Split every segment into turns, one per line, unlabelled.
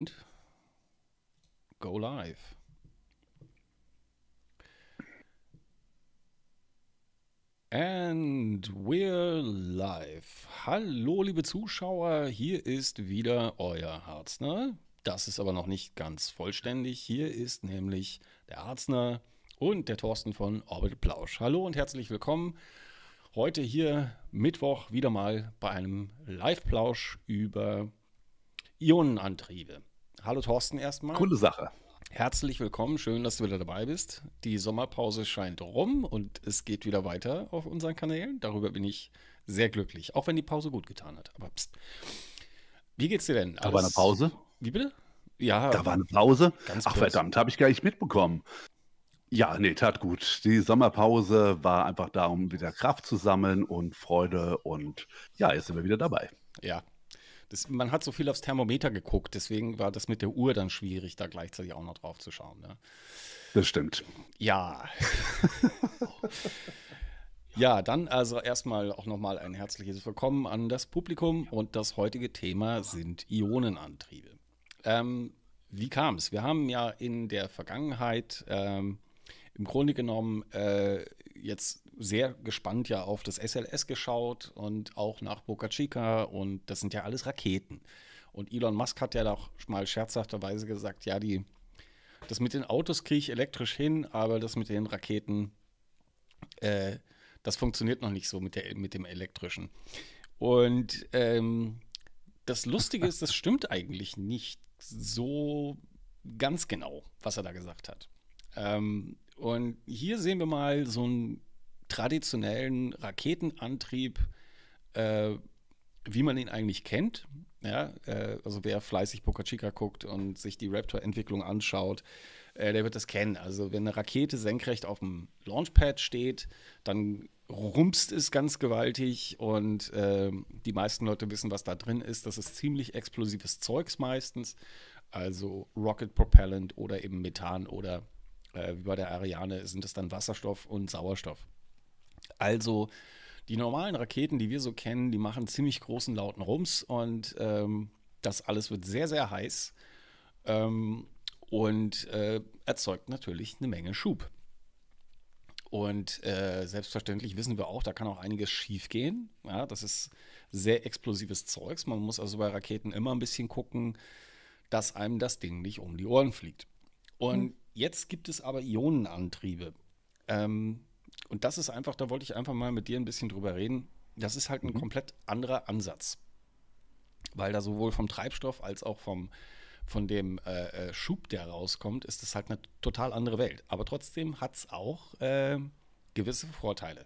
Und go live. And we're live. Hallo, liebe Zuschauer, hier ist wieder euer Arzner. Das ist aber noch nicht ganz vollständig. Hier ist nämlich der Arzner und der Thorsten von Orbit Plausch. Hallo und herzlich willkommen. Heute hier Mittwoch wieder mal bei einem Live-Plausch über Ionenantriebe. Hallo Thorsten erstmal. Coole Sache. Herzlich willkommen, schön, dass du wieder dabei bist. Die Sommerpause scheint rum und es geht wieder weiter auf unseren Kanälen. Darüber bin ich sehr glücklich, auch wenn die Pause gut getan hat. Aber pst. Wie geht's dir denn? Alles... Da war eine Pause. Wie bitte?
Ja. Da war eine Pause. Ganz Ach kurz. verdammt, habe ich gar nicht mitbekommen. Ja, nee, tat gut. Die Sommerpause war einfach da, um wieder Kraft zu sammeln und Freude und ja, jetzt sind wir wieder dabei.
Ja, das, man hat so viel aufs Thermometer geguckt, deswegen war das mit der Uhr dann schwierig, da gleichzeitig auch noch drauf zu schauen. Ne? Das stimmt. Ja. ja, dann also erstmal auch nochmal ein herzliches Willkommen an das Publikum und das heutige Thema sind Ionenantriebe. Ähm, wie kam es? Wir haben ja in der Vergangenheit ähm, im Grunde genommen äh, jetzt sehr gespannt ja auf das SLS geschaut und auch nach Boca Chica und das sind ja alles Raketen. Und Elon Musk hat ja auch mal scherzhafterweise gesagt, ja, die, das mit den Autos kriege ich elektrisch hin, aber das mit den Raketen, äh, das funktioniert noch nicht so mit, der, mit dem elektrischen. Und ähm, das Lustige ist, das stimmt eigentlich nicht so ganz genau, was er da gesagt hat. Ähm, und hier sehen wir mal so ein traditionellen Raketenantrieb, äh, wie man ihn eigentlich kennt. Ja, äh, also wer fleißig Boca Chica guckt und sich die Raptor-Entwicklung anschaut, äh, der wird das kennen. Also wenn eine Rakete senkrecht auf dem Launchpad steht, dann rumpst es ganz gewaltig und äh, die meisten Leute wissen, was da drin ist. Das ist ziemlich explosives Zeugs meistens, also Rocket Propellant oder eben Methan oder äh, wie bei der Ariane sind es dann Wasserstoff und Sauerstoff. Also die normalen Raketen, die wir so kennen, die machen ziemlich großen lauten Rums und ähm, das alles wird sehr, sehr heiß ähm, und äh, erzeugt natürlich eine Menge Schub. Und äh, selbstverständlich wissen wir auch, da kann auch einiges schiefgehen. Ja, das ist sehr explosives Zeugs. Man muss also bei Raketen immer ein bisschen gucken, dass einem das Ding nicht um die Ohren fliegt. Und mhm. jetzt gibt es aber Ionenantriebe. Ähm, und das ist einfach, da wollte ich einfach mal mit dir ein bisschen drüber reden. Das ist halt ein mhm. komplett anderer Ansatz. Weil da sowohl vom Treibstoff als auch vom, von dem äh, äh Schub, der rauskommt, ist das halt eine total andere Welt. Aber trotzdem hat es auch äh, gewisse Vorteile.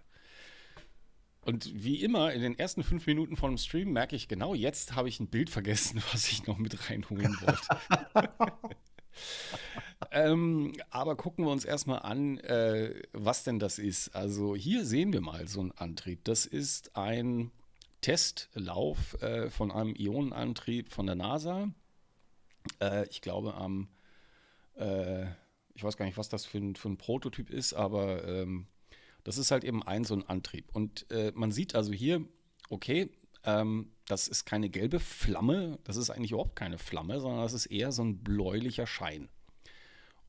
Und wie immer, in den ersten fünf Minuten von dem Stream merke ich genau, jetzt habe ich ein Bild vergessen, was ich noch mit reinholen wollte. ähm, aber gucken wir uns erstmal an, äh, was denn das ist. Also hier sehen wir mal so einen Antrieb. Das ist ein Testlauf äh, von einem Ionenantrieb von der NASA. Äh, ich glaube am, äh, ich weiß gar nicht, was das für ein, für ein Prototyp ist, aber ähm, das ist halt eben ein so ein Antrieb. Und äh, man sieht also hier, okay, ähm, das ist keine gelbe Flamme, das ist eigentlich überhaupt keine Flamme, sondern das ist eher so ein bläulicher Schein.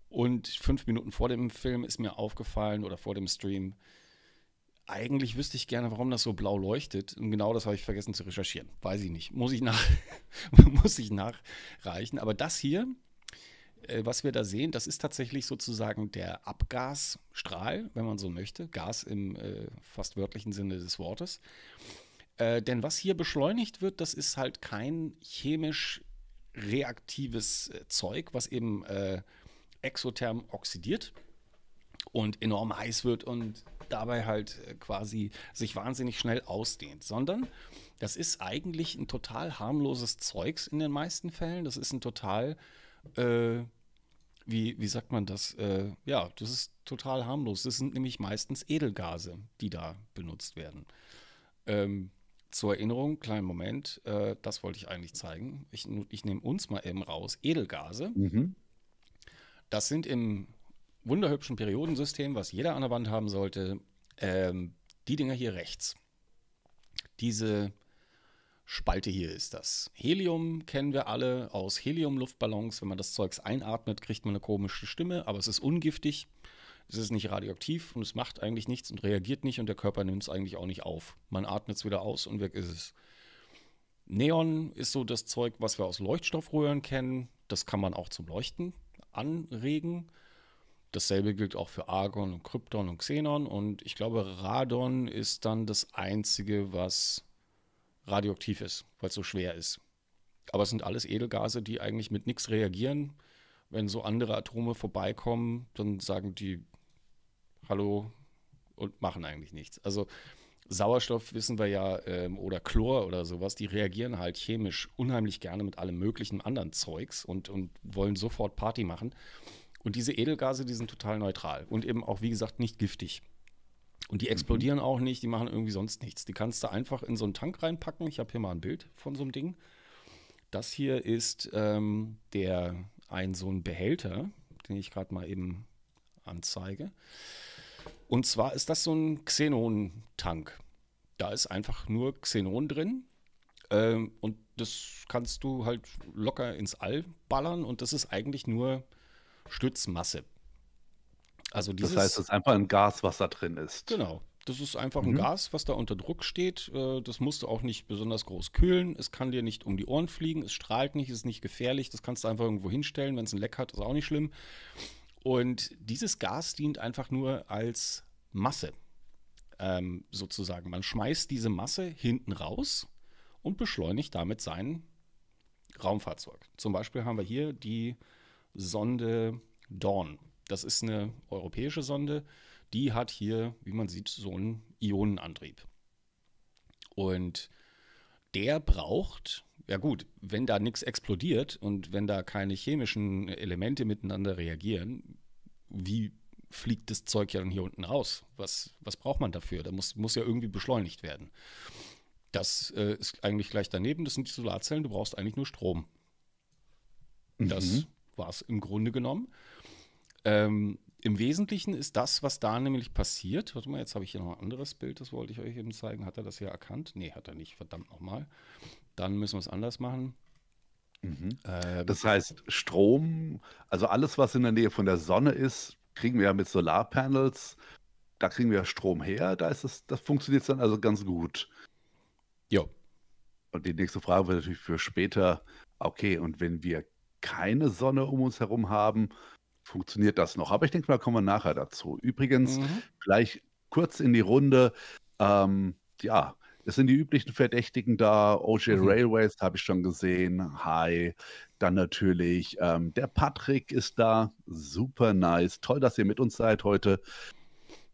Und fünf Minuten vor dem Film ist mir aufgefallen oder vor dem Stream, eigentlich wüsste ich gerne, warum das so blau leuchtet. Und genau das habe ich vergessen zu recherchieren. Weiß ich nicht. Muss ich, nach, muss ich nachreichen. Aber das hier, äh, was wir da sehen, das ist tatsächlich sozusagen der Abgasstrahl, wenn man so möchte. Gas im äh, fast wörtlichen Sinne des Wortes. Äh, denn was hier beschleunigt wird, das ist halt kein chemisch reaktives äh, Zeug, was eben äh, exotherm oxidiert und enorm heiß wird und dabei halt äh, quasi sich wahnsinnig schnell ausdehnt, sondern das ist eigentlich ein total harmloses Zeugs in den meisten Fällen. Das ist ein total, äh, wie, wie sagt man das? Äh, ja, das ist total harmlos. Das sind nämlich meistens Edelgase, die da benutzt werden. Ähm, zur Erinnerung, kleinen Moment, äh, das wollte ich eigentlich zeigen. Ich, ich nehme uns mal eben raus. Edelgase. Mhm. Das sind im wunderhübschen Periodensystem, was jeder an der Wand haben sollte, ähm, die Dinger hier rechts. Diese Spalte hier ist das. Helium kennen wir alle aus Helium-Luftballons. Wenn man das Zeugs einatmet, kriegt man eine komische Stimme, aber es ist ungiftig es ist nicht radioaktiv und es macht eigentlich nichts und reagiert nicht und der Körper nimmt es eigentlich auch nicht auf. Man atmet es wieder aus und weg ist es. Neon ist so das Zeug, was wir aus Leuchtstoffröhren kennen. Das kann man auch zum Leuchten anregen. Dasselbe gilt auch für Argon und Krypton und Xenon. Und ich glaube, Radon ist dann das Einzige, was radioaktiv ist, weil es so schwer ist. Aber es sind alles Edelgase, die eigentlich mit nichts reagieren. Wenn so andere Atome vorbeikommen, dann sagen die, hallo und machen eigentlich nichts. Also Sauerstoff wissen wir ja ähm, oder Chlor oder sowas, die reagieren halt chemisch unheimlich gerne mit allem möglichen anderen Zeugs und, und wollen sofort Party machen. Und diese Edelgase, die sind total neutral und eben auch, wie gesagt, nicht giftig. Und die mhm. explodieren mhm. auch nicht, die machen irgendwie sonst nichts. Die kannst du einfach in so einen Tank reinpacken. Ich habe hier mal ein Bild von so einem Ding. Das hier ist ähm, der ein so ein Behälter, den ich gerade mal eben anzeige. Und zwar ist das so ein Xenon-Tank. Da ist einfach nur Xenon drin. Ähm, und das kannst du halt locker ins All ballern. Und das ist eigentlich nur Stützmasse.
Also dieses, das heißt, es ist einfach ein Gas, was da drin ist.
Genau. Das ist einfach ein mhm. Gas, was da unter Druck steht. Äh, das musst du auch nicht besonders groß kühlen. Es kann dir nicht um die Ohren fliegen. Es strahlt nicht, Es ist nicht gefährlich. Das kannst du einfach irgendwo hinstellen. Wenn es ein Leck hat, ist auch nicht schlimm. Und dieses Gas dient einfach nur als Masse, ähm, sozusagen. Man schmeißt diese Masse hinten raus und beschleunigt damit sein Raumfahrzeug. Zum Beispiel haben wir hier die Sonde Dawn. Das ist eine europäische Sonde, die hat hier, wie man sieht, so einen Ionenantrieb. Und der braucht ja gut, wenn da nichts explodiert und wenn da keine chemischen Elemente miteinander reagieren, wie fliegt das Zeug ja dann hier unten raus? Was, was braucht man dafür? Da muss, muss ja irgendwie beschleunigt werden. Das äh, ist eigentlich gleich daneben, das sind die Solarzellen, du brauchst eigentlich nur Strom. Mhm. Das war es im Grunde genommen. Ähm, im Wesentlichen ist das, was da nämlich passiert. Warte mal, jetzt habe ich hier noch ein anderes Bild, das wollte ich euch eben zeigen. Hat er das ja erkannt? Nee, hat er nicht.
Verdammt nochmal. Dann müssen wir es anders machen. Mhm. Ähm, das heißt, Strom, also alles, was in der Nähe von der Sonne ist, kriegen wir ja mit Solarpanels. Da kriegen wir Strom her. Da ist es, das funktioniert dann also ganz gut. Ja. Und die nächste Frage wird natürlich für später: Okay, und wenn wir keine Sonne um uns herum haben, funktioniert das noch. Aber ich denke, da kommen wir nachher dazu. Übrigens, mhm. gleich kurz in die Runde. Ähm, ja, es sind die üblichen Verdächtigen da. OJ mhm. Railways habe ich schon gesehen. Hi. Dann natürlich ähm, der Patrick ist da. Super nice. Toll, dass ihr mit uns seid heute.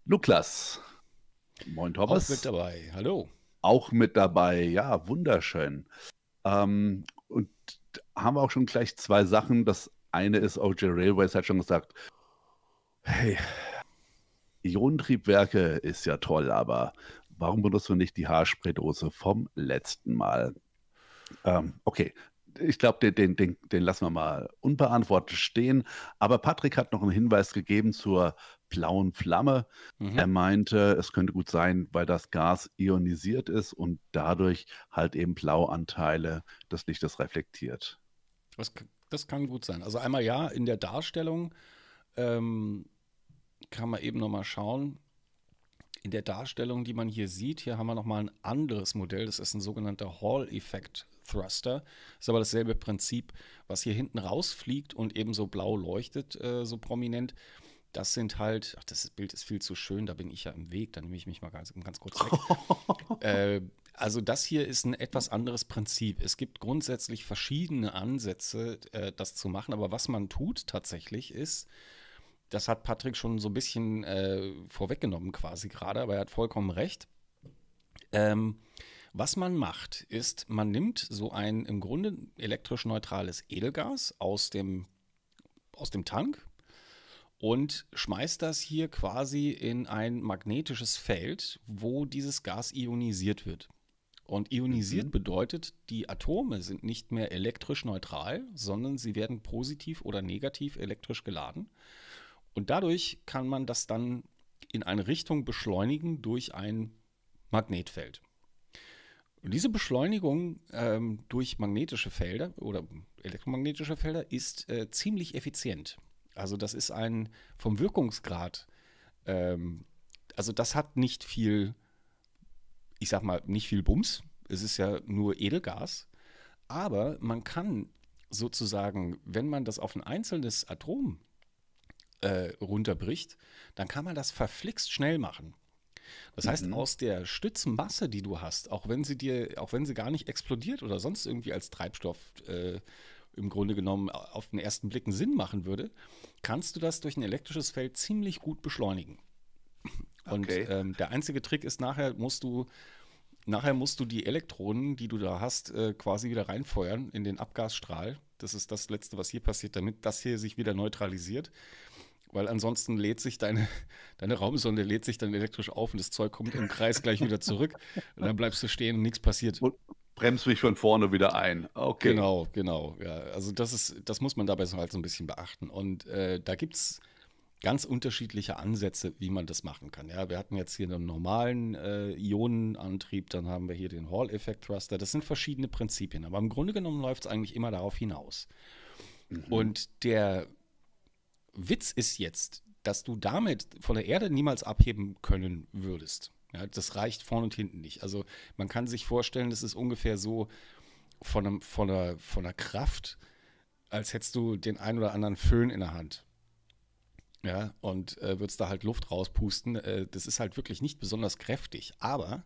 Luklas. Moin, Thomas. Auch mit dabei. Hallo. Auch mit dabei. Ja, wunderschön. Ähm, und haben wir auch schon gleich zwei Sachen. Das eine ist, OJ Railways hat schon gesagt, hey, Ionentriebwerke ist ja toll, aber warum benutzt du nicht die Haarspraydose vom letzten Mal? Ähm, okay, ich glaube, den, den, den, lassen wir mal unbeantwortet stehen. Aber Patrick hat noch einen Hinweis gegeben zur blauen Flamme. Mhm. Er meinte, es könnte gut sein, weil das Gas ionisiert ist und dadurch halt eben Blauanteile des Lichtes reflektiert.
Das das kann gut sein. Also einmal ja, in der Darstellung ähm, kann man eben nochmal schauen. In der Darstellung, die man hier sieht, hier haben wir nochmal ein anderes Modell. Das ist ein sogenannter Hall-Effekt Thruster. Ist aber dasselbe Prinzip, was hier hinten rausfliegt und eben so blau leuchtet, äh, so prominent. Das sind halt, ach, das Bild ist viel zu schön, da bin ich ja im Weg, da nehme ich mich mal ganz, ganz kurz weg. äh, also das hier ist ein etwas anderes Prinzip. Es gibt grundsätzlich verschiedene Ansätze, äh, das zu machen, aber was man tut tatsächlich ist, das hat Patrick schon so ein bisschen äh, vorweggenommen quasi gerade, aber er hat vollkommen recht. Ähm, was man macht, ist, man nimmt so ein im Grunde elektrisch neutrales Edelgas aus dem, aus dem Tank und schmeißt das hier quasi in ein magnetisches Feld, wo dieses Gas ionisiert wird. Und ionisiert mhm. bedeutet, die Atome sind nicht mehr elektrisch neutral, sondern sie werden positiv oder negativ elektrisch geladen. Und dadurch kann man das dann in eine Richtung beschleunigen durch ein Magnetfeld. Und diese Beschleunigung ähm, durch magnetische Felder oder elektromagnetische Felder ist äh, ziemlich effizient. Also das ist ein vom Wirkungsgrad, ähm, also das hat nicht viel ich sag mal, nicht viel Bums. Es ist ja nur Edelgas. Aber man kann sozusagen, wenn man das auf ein einzelnes Atom äh, runterbricht, dann kann man das verflixt schnell machen. Das heißt, mhm. aus der Stützmasse, die du hast, auch wenn sie dir, auch wenn sie gar nicht explodiert oder sonst irgendwie als Treibstoff äh, im Grunde genommen auf den ersten Blicken Sinn machen würde, kannst du das durch ein elektrisches Feld ziemlich gut beschleunigen. Und okay. ähm, der einzige Trick ist, nachher musst du Nachher musst du die Elektronen, die du da hast, äh, quasi wieder reinfeuern in den Abgasstrahl. Das ist das Letzte, was hier passiert, damit das hier sich wieder neutralisiert. Weil ansonsten lädt sich deine, deine Raumsonde lädt sich dann elektrisch auf und das Zeug kommt im Kreis gleich wieder zurück. Und dann bleibst du stehen und nichts passiert. Und bremst mich von vorne wieder ein. Okay. Genau, genau. Ja. Also das ist, das muss man dabei so halt so ein bisschen beachten. Und äh, da gibt es ganz unterschiedliche Ansätze, wie man das machen kann. Ja, wir hatten jetzt hier einen normalen äh, Ionenantrieb, dann haben wir hier den Hall-Effekt-Thruster. Das sind verschiedene Prinzipien, aber im Grunde genommen läuft es eigentlich immer darauf hinaus. Mhm. Und der Witz ist jetzt, dass du damit von der Erde niemals abheben können würdest. Ja, das reicht vorne und hinten nicht. Also man kann sich vorstellen, das ist ungefähr so von, einem, von, einer, von einer Kraft, als hättest du den einen oder anderen Föhn in der Hand ja, und äh, würdest da halt Luft rauspusten. Äh, das ist halt wirklich nicht besonders kräftig, aber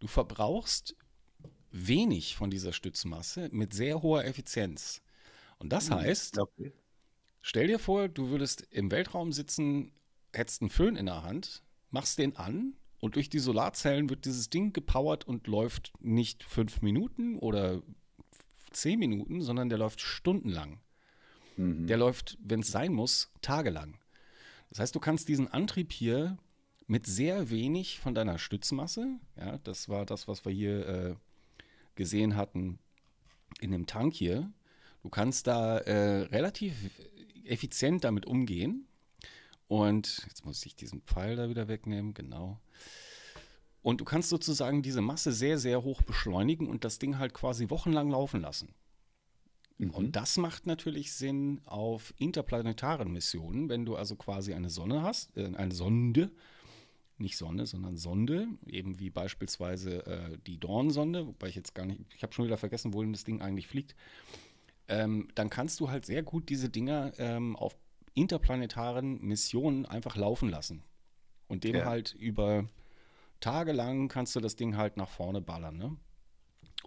du verbrauchst wenig von dieser Stützmasse mit sehr hoher Effizienz. Und das hm, heißt, okay. stell dir vor, du würdest im Weltraum sitzen, hättest einen Föhn in der Hand, machst den an und durch die Solarzellen wird dieses Ding gepowert und läuft nicht fünf Minuten oder zehn Minuten, sondern der läuft stundenlang. Mhm. Der läuft, wenn es sein muss, tagelang. Das heißt, du kannst diesen Antrieb hier mit sehr wenig von deiner Stützmasse, ja, das war das, was wir hier äh, gesehen hatten in dem Tank hier, du kannst da äh, relativ effizient damit umgehen. Und jetzt muss ich diesen Pfeil da wieder wegnehmen, genau. Und du kannst sozusagen diese Masse sehr, sehr hoch beschleunigen und das Ding halt quasi wochenlang laufen lassen. Und mhm. das macht natürlich Sinn auf interplanetaren Missionen, wenn du also quasi eine Sonne hast, äh, eine Sonde, nicht Sonne, sondern Sonde, eben wie beispielsweise äh, die Dorn-Sonde, wobei ich jetzt gar nicht, ich habe schon wieder vergessen, wohin das Ding eigentlich fliegt. Ähm, dann kannst du halt sehr gut diese Dinger ähm, auf interplanetaren Missionen einfach laufen lassen. Und dem ja. halt über tagelang kannst du das Ding halt nach vorne ballern, ne?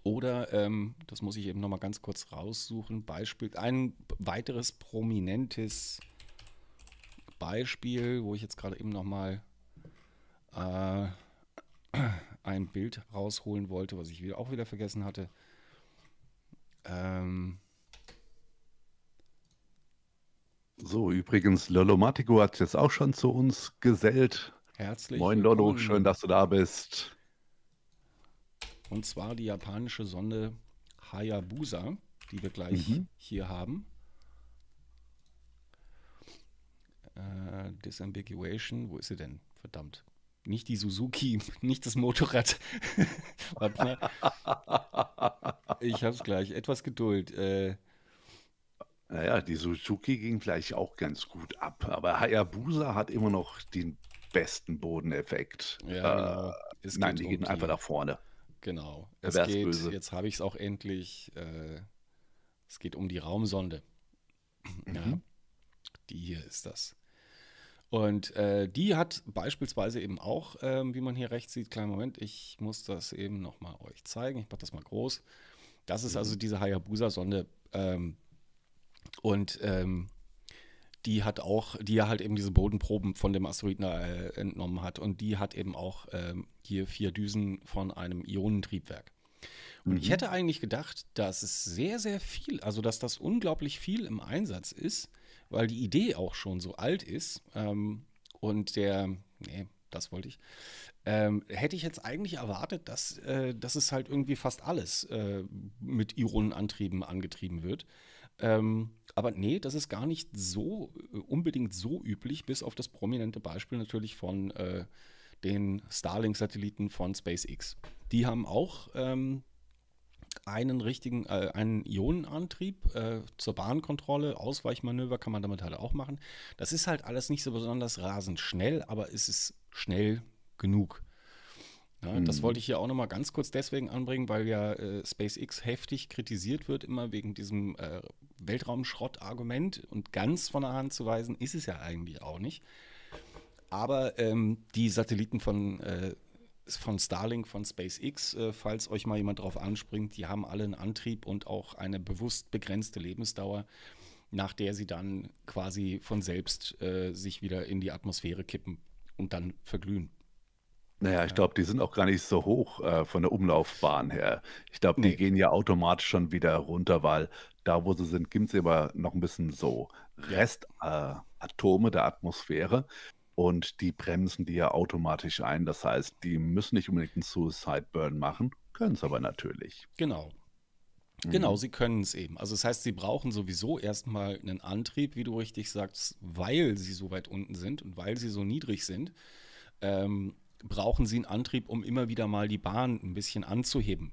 Oder, ähm, das muss ich eben nochmal ganz kurz raussuchen, Beispiel, ein weiteres prominentes Beispiel, wo ich jetzt gerade eben nochmal äh, ein Bild rausholen wollte, was ich auch wieder vergessen hatte. Ähm,
so, übrigens, Lolo Lolomatico hat jetzt auch schon zu uns gesellt. Herzlich. Moin Lolo, schön, dass du da bist.
Und zwar die japanische Sonde Hayabusa, die wir gleich mhm. hier haben. Äh, Disambiguation, wo ist sie denn? Verdammt. Nicht die Suzuki, nicht das Motorrad. Warte mal.
Ich hab's gleich. Etwas Geduld. Äh, naja, die Suzuki ging gleich auch ganz gut ab, aber Hayabusa hat immer noch den besten Bodeneffekt. Ja, äh, genau. nein, die um gehen die, einfach nach vorne. Genau. Es geht, böse.
jetzt habe ich es auch endlich, äh, es geht um die Raumsonde. Mhm. Ja, die hier ist das. Und äh, die hat beispielsweise eben auch, ähm, wie man hier rechts sieht, kleinen Moment, ich muss das eben nochmal euch zeigen. Ich mache das mal groß. Das ist also mhm. diese Hayabusa-Sonde. Ähm, und ähm, die hat auch, die ja halt eben diese Bodenproben von dem Asteroiden äh, entnommen hat und die hat eben auch ähm, hier vier Düsen von einem Ionentriebwerk. Und mhm. ich hätte eigentlich gedacht, dass es sehr, sehr viel, also dass das unglaublich viel im Einsatz ist, weil die Idee auch schon so alt ist. Ähm, und der, nee, das wollte ich. Ähm, hätte ich jetzt eigentlich erwartet, dass, äh, dass es halt irgendwie fast alles äh, mit Ionenantrieben angetrieben wird. Ähm, aber nee, das ist gar nicht so äh, unbedingt so üblich, bis auf das prominente Beispiel natürlich von äh, den Starlink-Satelliten von SpaceX. Die haben auch ähm, einen richtigen, äh, einen Ionenantrieb äh, zur Bahnkontrolle, Ausweichmanöver kann man damit halt auch machen. Das ist halt alles nicht so besonders rasend schnell, aber es ist schnell genug. Ja, hm. das wollte ich hier auch nochmal ganz kurz deswegen anbringen, weil ja äh, SpaceX heftig kritisiert wird, immer wegen diesem äh, Weltraumschrott-Argument. Und ganz von der Hand zu weisen ist es ja eigentlich auch nicht. Aber ähm, die Satelliten von, äh, von Starlink, von SpaceX, äh, falls euch mal jemand drauf anspringt, die haben alle einen Antrieb und auch eine bewusst begrenzte Lebensdauer, nach der sie dann quasi von selbst äh, sich wieder in die Atmosphäre kippen und dann
verglühen. Naja, ich glaube, die sind auch gar nicht so hoch äh, von der Umlaufbahn her. Ich glaube, die Nee. gehen ja automatisch schon wieder runter, weil da, wo sie sind, gibt es immer noch ein bisschen so Restatome äh, der Atmosphäre und die bremsen die ja automatisch ein. Das heißt, die müssen nicht unbedingt einen Suicide Burn machen, können es aber natürlich. Genau. Genau, Mhm. sie
können es eben. Also das heißt, sie brauchen sowieso erstmal einen Antrieb, wie du richtig sagst, weil sie so weit unten sind und weil sie so niedrig sind. Ähm, brauchen sie einen Antrieb, um immer wieder mal die Bahn ein bisschen anzuheben.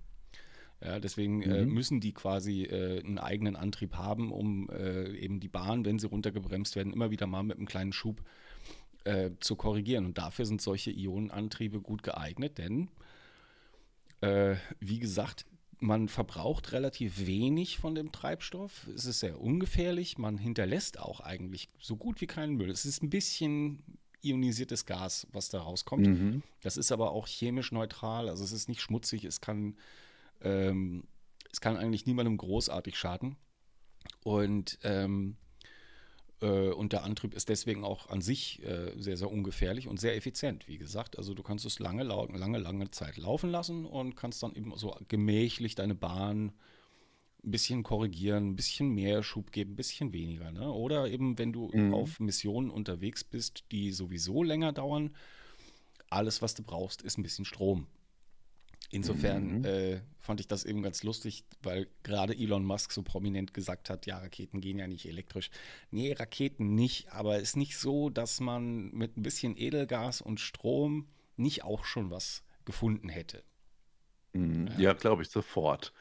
Ja, deswegen äh, mhm. äh, müssen die quasi äh, einen eigenen Antrieb haben, um äh, eben die Bahn, wenn sie runtergebremst werden, immer wieder mal mit einem kleinen Schub äh, zu korrigieren. Und dafür sind solche Ionenantriebe gut geeignet, denn äh, wie gesagt, man verbraucht relativ wenig von dem Treibstoff. Es ist sehr ungefährlich. Man hinterlässt auch eigentlich so gut wie keinen Müll. Es ist ein bisschen ionisiertes Gas, was da rauskommt. Mhm. Das ist aber auch chemisch neutral, also es ist nicht schmutzig, es kann, ähm, es kann eigentlich niemandem großartig schaden. Und ähm, äh, und der Antrieb ist deswegen auch an sich äh, sehr, sehr ungefährlich und sehr effizient, wie gesagt. Also du kannst es lange, lange, lange Zeit laufen lassen und kannst dann eben so gemächlich deine Bahn ein bisschen korrigieren, ein bisschen mehr Schub geben, ein bisschen weniger. Ne? Oder eben, wenn du mhm. auf Missionen unterwegs bist, die sowieso länger dauern, alles, was du brauchst, ist ein bisschen Strom. Insofern mhm. äh, fand ich das eben ganz lustig, weil gerade Elon Musk so prominent gesagt hat, ja, Raketen gehen ja nicht elektrisch. Nee, Raketen nicht, aber es ist nicht so, dass man mit ein bisschen Edelgas und Strom nicht auch schon was gefunden hätte.
Mhm. Ja, ja glaube ich, sofort.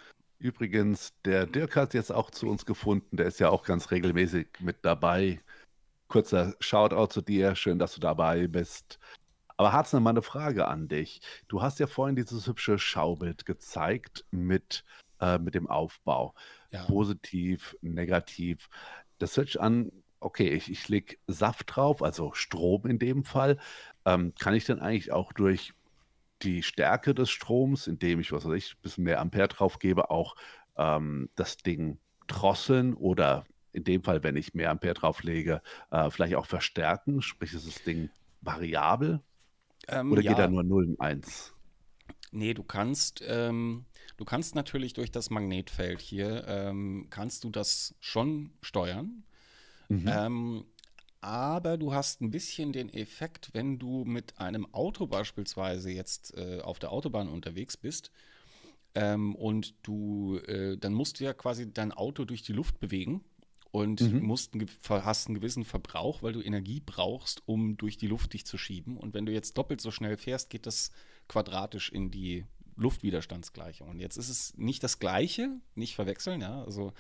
Übrigens, der Dirk hat jetzt auch zu uns gefunden. Der ist ja auch ganz regelmäßig mit dabei. Kurzer Shoutout zu dir. Schön, dass du dabei bist. Aber Harz, noch mal eine Frage an dich. Du hast ja vorhin dieses hübsche Schaubild gezeigt mit, äh, mit dem Aufbau. Ja. Positiv, negativ. Das hört sich an, okay, ich, ich lege Saft drauf, also Strom in dem Fall. Ähm, kann ich dann eigentlich auch durch die Stärke des Stroms, indem ich, was weiß ich, ein bisschen mehr Ampere drauf gebe, auch ähm, das Ding drosseln oder in dem Fall, wenn ich mehr Ampere drauflege, äh, vielleicht auch verstärken? Sprich, ist das Ding variabel?
Ähm, oder ja. geht da nur 0 und 1? Nee, du kannst, ähm, du kannst natürlich durch das Magnetfeld hier, ähm, kannst du das schon steuern. Mhm. Ähm, aber du hast ein bisschen den Effekt, wenn du mit einem Auto beispielsweise jetzt äh, auf der Autobahn unterwegs bist ähm, und du, äh, dann musst du ja quasi dein Auto durch die Luft bewegen und mhm. musst ein, hast einen gewissen Verbrauch, weil du Energie brauchst, um durch die Luft dich zu schieben. Und wenn du jetzt doppelt so schnell fährst, geht das quadratisch in die Luftwiderstandsgleichung. Und jetzt ist es nicht das Gleiche, nicht verwechseln, ja, also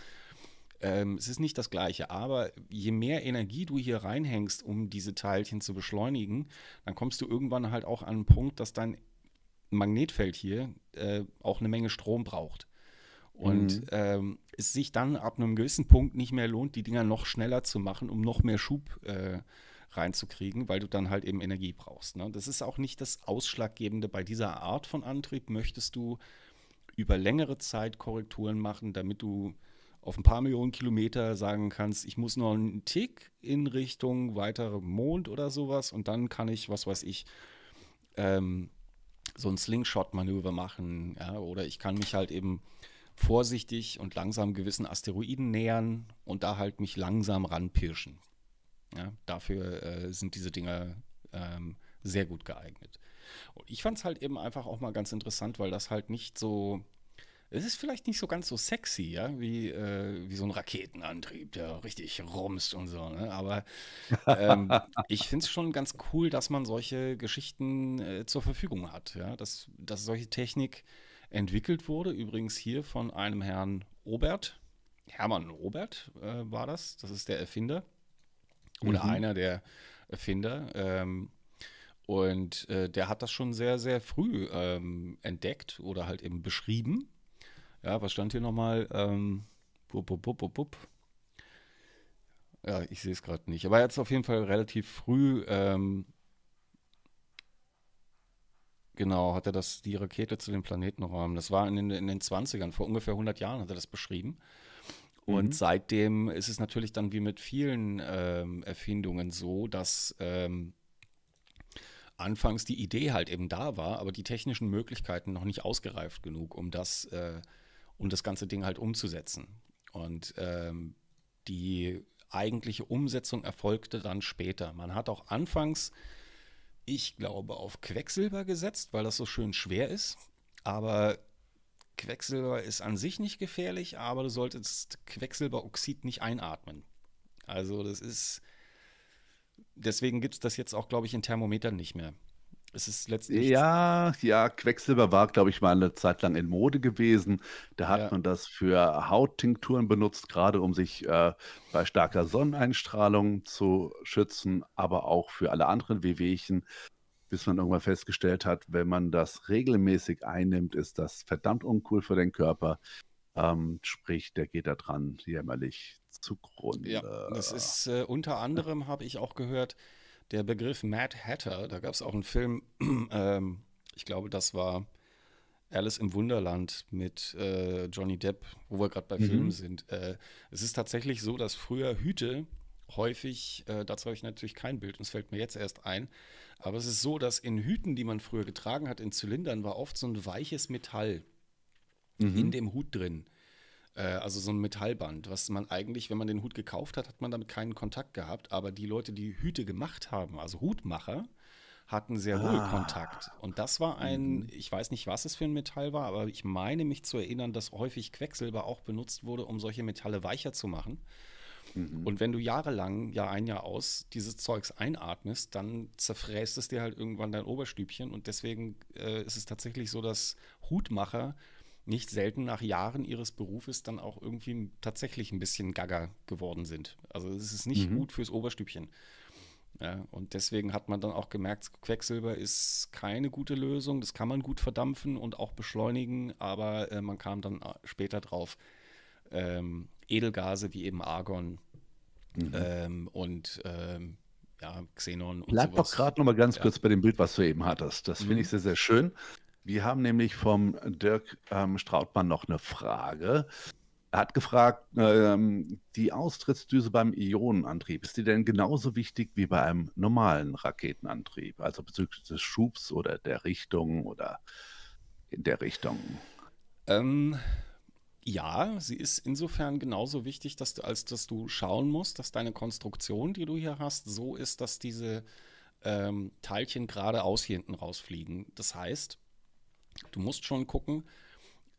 ähm, es ist nicht das gleiche, aber je mehr Energie du hier reinhängst, um diese Teilchen zu beschleunigen, dann kommst du irgendwann halt auch an einen Punkt, dass dein Magnetfeld hier äh, auch eine Menge Strom braucht. Und mhm. ähm, es sich dann ab einem gewissen Punkt nicht mehr lohnt, die Dinger noch schneller zu machen, um noch mehr Schub äh, reinzukriegen, weil du dann halt eben Energie brauchst. Ne? Das ist auch nicht das Ausschlaggebende bei dieser Art von Antrieb. Möchtest du über längere Zeit Korrekturen machen, damit du auf ein paar Millionen Kilometer sagen kannst, ich muss noch einen Tick in Richtung weiterem Mond oder sowas und dann kann ich, was weiß ich, ähm, so ein Slingshot-Manöver machen. Ja? Oder ich kann mich halt eben vorsichtig und langsam gewissen Asteroiden nähern und da halt mich langsam ranpirschen. Ja? Dafür äh, sind diese Dinger ähm, sehr gut geeignet. Und ich fand es halt eben einfach auch mal ganz interessant, weil das halt nicht so es ist vielleicht nicht so ganz so sexy, ja, wie, äh, wie so ein Raketenantrieb, der richtig rumst und so, ne? Aber ähm, ich finde es schon ganz cool, dass man solche Geschichten äh, zur Verfügung hat, ja, dass, dass solche Technik entwickelt wurde, übrigens hier von einem Herrn Obert, Hermann Obert äh, war das, das ist der Erfinder oder mhm. einer der Erfinder. Ähm, und äh, der hat das schon sehr, sehr früh ähm, entdeckt oder halt eben beschrieben. Ja, was stand hier nochmal? Ähm, bup, bup, bup, bup. Ja, ich sehe es gerade nicht. Aber er hat es auf jeden Fall relativ früh. Ähm, genau, hat er das, die Rakete zu den Planetenräumen. Das war in den, in den 20ern, vor ungefähr 100 Jahren hat er das beschrieben. Und mhm. seitdem ist es natürlich dann wie mit vielen ähm, Erfindungen so, dass ähm, anfangs die Idee halt eben da war, aber die technischen Möglichkeiten noch nicht ausgereift genug, um das äh, um das ganze Ding halt umzusetzen. Und ähm, die eigentliche Umsetzung erfolgte dann später. Man hat auch anfangs, ich glaube, auf Quecksilber gesetzt, weil das so schön schwer ist. Aber Quecksilber ist an sich nicht gefährlich, aber du solltest Quecksilberoxid nicht einatmen. Also das ist, deswegen gibt es das jetzt auch, glaube ich, in Thermometern nicht mehr. Es ist letztlich.
Ja, ja, Quecksilber war, glaube ich, mal eine Zeit lang in Mode gewesen. Da hat ja. man das für Hauttinkturen benutzt, gerade um sich äh, bei starker Sonneneinstrahlung zu schützen, aber auch für alle anderen Wehwehchen. Bis man irgendwann festgestellt hat, wenn man das regelmäßig einnimmt, ist das verdammt uncool für den Körper. Ähm, sprich, der geht da dran jämmerlich zugrunde.
Ja, das ist äh, unter anderem, habe ich auch gehört, der Begriff Mad Hatter, da gab es auch einen Film, ähm, ich glaube, das war Alice im Wunderland mit äh, Johnny Depp, wo wir gerade bei mhm. Filmen sind. Äh, es ist tatsächlich so, dass früher Hüte häufig, äh, dazu habe ich natürlich kein Bild, und es fällt mir jetzt erst ein, aber es ist so, dass in Hüten, die man früher getragen hat, in Zylindern, war oft so ein weiches Metall mhm. in dem Hut drin. Äh, also so ein Metallband, was man eigentlich, wenn man den Hut gekauft hat, hat man damit keinen Kontakt gehabt. Aber die Leute, die Hüte gemacht haben, also Hutmacher, hatten sehr hohe ah. Kontakt. Und das war ein, mhm. ich weiß nicht, was es für ein Metall war, aber ich meine mich zu erinnern, dass häufig Quecksilber auch benutzt wurde, um solche Metalle weicher zu machen. Mhm. Und wenn du jahrelang, Jahr ein, Jahr aus, dieses Zeugs einatmest, dann zerfräst es dir halt irgendwann dein Oberstübchen. Und deswegen äh, ist es tatsächlich so, dass Hutmacher nicht selten nach Jahren ihres Berufes dann auch irgendwie tatsächlich ein bisschen gaga geworden sind. Also es ist nicht mhm. gut fürs Oberstübchen. Ja, und deswegen hat man dann auch gemerkt, Quecksilber ist keine gute Lösung, das kann man gut verdampfen und auch beschleunigen, aber äh, man kam dann äh, später drauf, ähm, Edelgase wie eben Argon mhm. ähm, und ähm, ja, Xenon. Und Bleib sowas. doch
gerade noch mal ganz ja. kurz bei dem Bild, was du eben hattest. Das mhm. finde ich sehr, sehr schön. Wir haben nämlich vom Dirk ähm, Strautmann noch eine Frage. Er hat gefragt, ähm, die Austrittsdüse beim Ionenantrieb, ist die denn genauso wichtig wie bei einem normalen Raketenantrieb? Also bezüglich des Schubs oder der Richtung oder in der Richtung? Ähm,
ja, sie ist insofern genauso wichtig, dass du, als dass du schauen musst, dass deine Konstruktion, die du hier hast, so ist, dass diese ähm, Teilchen geradeaus hier hinten rausfliegen. Das heißt, Du musst schon gucken,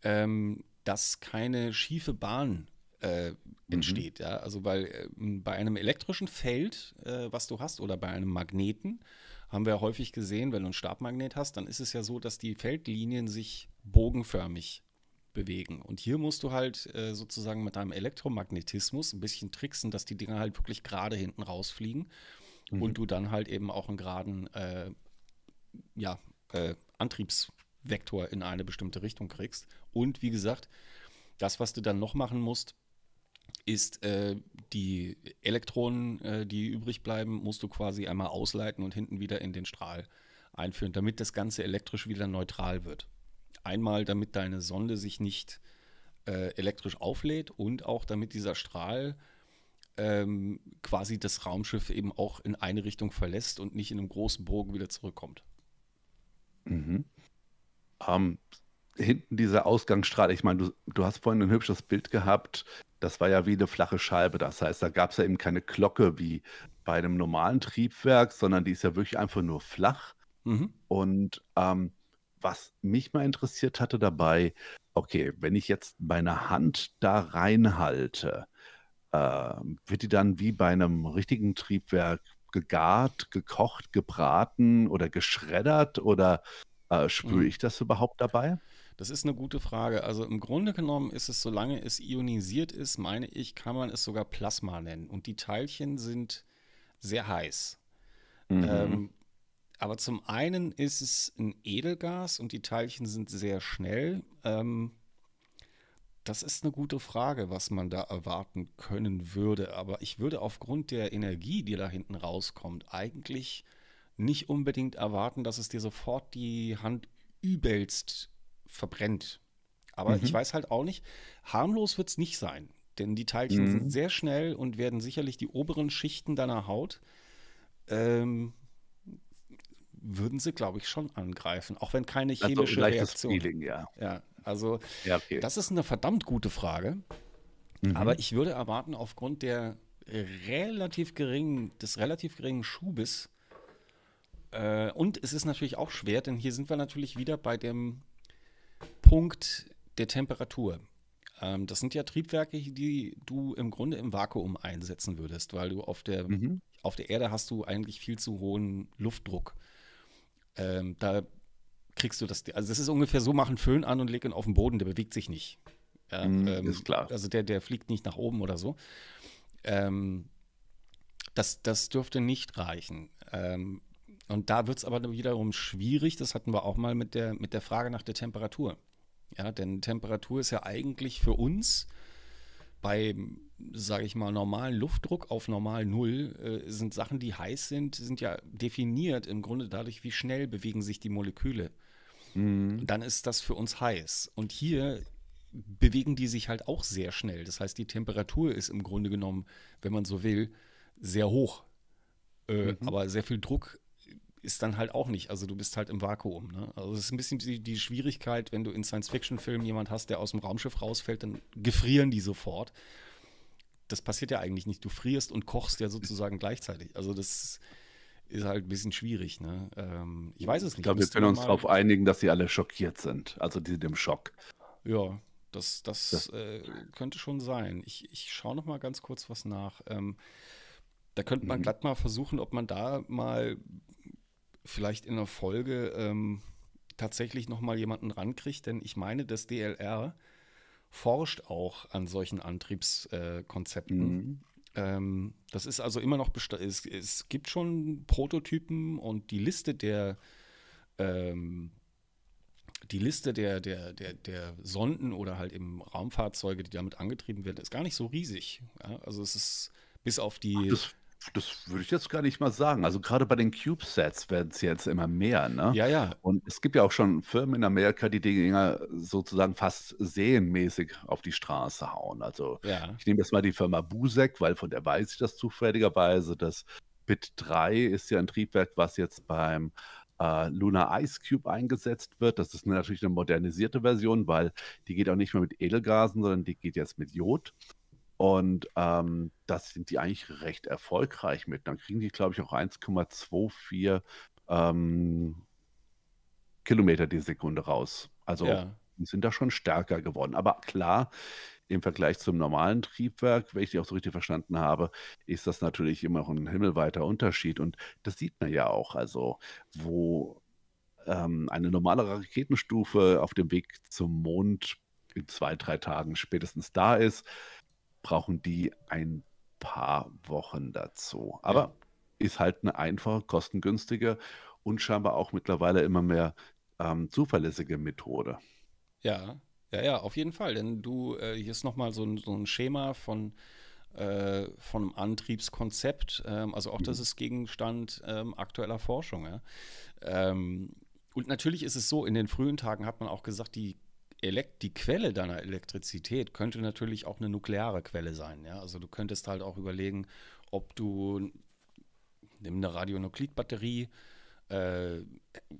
ähm, dass keine schiefe Bahn äh, mhm. entsteht. Mhm. Ja? Also weil äh, bei einem elektrischen Feld, äh, was du hast, oder bei einem Magneten, haben wir häufig gesehen, wenn du einen Stabmagnet hast, dann ist es ja so, dass die Feldlinien sich bogenförmig bewegen. Und hier musst du halt äh, sozusagen mit deinem Elektromagnetismus ein bisschen tricksen, dass die Dinger halt wirklich gerade hinten rausfliegen mhm. und du dann halt eben auch einen geraden äh, ja, äh, Antriebs, Vektor in eine bestimmte Richtung kriegst. Und wie gesagt, das, was du dann noch machen musst, ist äh, die Elektronen, äh, die übrig bleiben, musst du quasi einmal ausleiten und hinten wieder in den Strahl einführen, damit das Ganze elektrisch wieder neutral wird. Einmal, damit deine Sonde sich nicht äh, elektrisch auflädt und auch damit dieser Strahl ähm, quasi das Raumschiff eben auch in eine Richtung verlässt und nicht in einem großen Bogen wieder zurückkommt.
Mhm. Ähm, hinten diese Ausgangsstraße, ich meine, du, du hast vorhin ein hübsches Bild gehabt, das war ja wie eine flache Scheibe. Das heißt, da gab es ja eben keine Glocke wie bei einem normalen Triebwerk, sondern die ist ja wirklich einfach nur flach. Mhm. Und ähm, was mich mal interessiert hatte dabei, okay, wenn ich jetzt meine Hand da reinhalte, äh, wird die dann wie bei einem richtigen Triebwerk gegart, gekocht, gebraten oder geschreddert oder äh, spüre mhm. ich das überhaupt dabei? Das ist eine gute Frage. Also im Grunde
genommen ist es, solange es ionisiert ist, meine ich, kann man es sogar Plasma nennen. Und die Teilchen sind sehr heiß. Mhm. Ähm, aber zum einen ist es ein Edelgas und die Teilchen sind sehr schnell. Ähm, das ist eine gute Frage, was man da erwarten können würde. Aber ich würde aufgrund der Energie, die da hinten rauskommt, eigentlich nicht unbedingt erwarten, dass es dir sofort die Hand übelst verbrennt. Aber mhm. ich weiß halt auch nicht, harmlos wird es nicht sein. Denn die Teilchen mhm. sind sehr schnell und werden sicherlich die oberen Schichten deiner Haut ähm, würden sie, glaube ich, schon angreifen, auch wenn keine chemische also Reaktion. Feeling, ja. ja, also
ja, okay. das ist eine
verdammt gute Frage. Mhm. Aber ich würde erwarten, aufgrund der relativ geringen, des relativ geringen Schubes äh, und es ist natürlich auch schwer, denn hier sind wir natürlich wieder bei dem Punkt der Temperatur. Ähm, das sind ja Triebwerke, die du im Grunde im Vakuum einsetzen würdest, weil du auf der, mhm. auf der Erde hast du eigentlich viel zu hohen Luftdruck. Ähm, da kriegst du das. Also, das ist ungefähr so: machen Föhn an und leg ihn auf den Boden, der bewegt sich nicht. Mhm, ähm, ist klar. Also, der, der fliegt nicht nach oben oder so. Ähm, das, das dürfte nicht reichen. Ähm, und da wird es aber wiederum schwierig, das hatten wir auch mal mit der, mit der Frage nach der Temperatur. Ja, denn Temperatur ist ja eigentlich für uns bei, sage ich mal, normalen Luftdruck auf normal Null äh, sind Sachen, die heiß sind, sind ja definiert im Grunde dadurch, wie schnell bewegen sich die Moleküle. Mhm. Dann ist das für uns heiß. Und hier bewegen die sich halt auch sehr schnell. Das heißt, die Temperatur ist im Grunde genommen, wenn man so will, sehr hoch. Äh, mhm. Aber sehr viel Druck ist dann halt auch nicht. Also du bist halt im Vakuum. Ne? Also es ist ein bisschen die, die Schwierigkeit, wenn du in Science-Fiction-Filmen jemand hast, der aus dem Raumschiff rausfällt, dann gefrieren die sofort. Das passiert ja eigentlich nicht. Du frierst und kochst ja sozusagen gleichzeitig. Also das ist halt ein bisschen schwierig. Ne? Ähm, ich weiß es nicht. Ich glaube, wir können uns darauf
einigen, dass sie alle schockiert sind. Also die sind im Schock.
Ja, das, das, das. Äh, könnte schon sein. Ich, ich schaue noch mal ganz kurz was nach. Ähm, da könnte man mhm. glatt mal versuchen, ob man da mal vielleicht in der Folge ähm, tatsächlich nochmal jemanden rankriegt, denn ich meine, das DLR forscht auch an solchen Antriebskonzepten. Mhm. Ähm, das ist also immer noch, es, es, gibt schon Prototypen und die Liste der, ähm, die Liste der, der, der, der Sonden oder halt eben Raumfahrzeuge, die damit angetrieben werden, ist gar nicht so riesig. Ja? Also es ist bis auf
die. Ach, das würde ich jetzt gar nicht mal sagen. Also gerade bei den CubeSats werden es jetzt immer mehr, ne? Ja, ja. Und es gibt ja auch schon Firmen in Amerika, die die Dinger sozusagen fast sehenmäßig auf die Straße hauen. Also ja. ich nehme jetzt mal die Firma Busek, weil von der weiß ich das zufälligerweise. Das Bit 3 ist ja ein Triebwerk, was jetzt beim äh, Luna Ice Cube eingesetzt wird. Das ist natürlich eine modernisierte Version, weil die geht auch nicht mehr mit Edelgasen, sondern die geht jetzt mit Jod. Und ähm, das sind die eigentlich recht erfolgreich mit. Dann kriegen die, glaube ich, auch 1,24 ähm, Kilometer die Sekunde raus. Also ja. sind da schon stärker geworden. Aber klar, im Vergleich zum normalen Triebwerk, wenn ich die auch so richtig verstanden habe, ist das natürlich immer noch ein himmelweiter Unterschied. Und das sieht man ja auch. Also, wo ähm, eine normale Raketenstufe auf dem Weg zum Mond in zwei, drei Tagen spätestens da ist, brauchen die ein paar Wochen dazu. Aber ja. ist halt eine einfache, kostengünstige und scheinbar auch mittlerweile immer mehr ähm, zuverlässige Methode.
Ja, ja, ja, auf jeden Fall. Denn du, äh, hier ist nochmal so, so ein Schema von äh, von einem Antriebskonzept. Ähm, also auch mhm. das ist Gegenstand ähm, aktueller Forschung. Ja? Ähm, und natürlich ist es so, in den frühen Tagen hat man auch gesagt, die Elekt die Quelle deiner Elektrizität könnte natürlich auch eine nukleare Quelle sein. Ja? Also du könntest halt auch überlegen, ob du nimm eine Radionuklidbatterie, äh,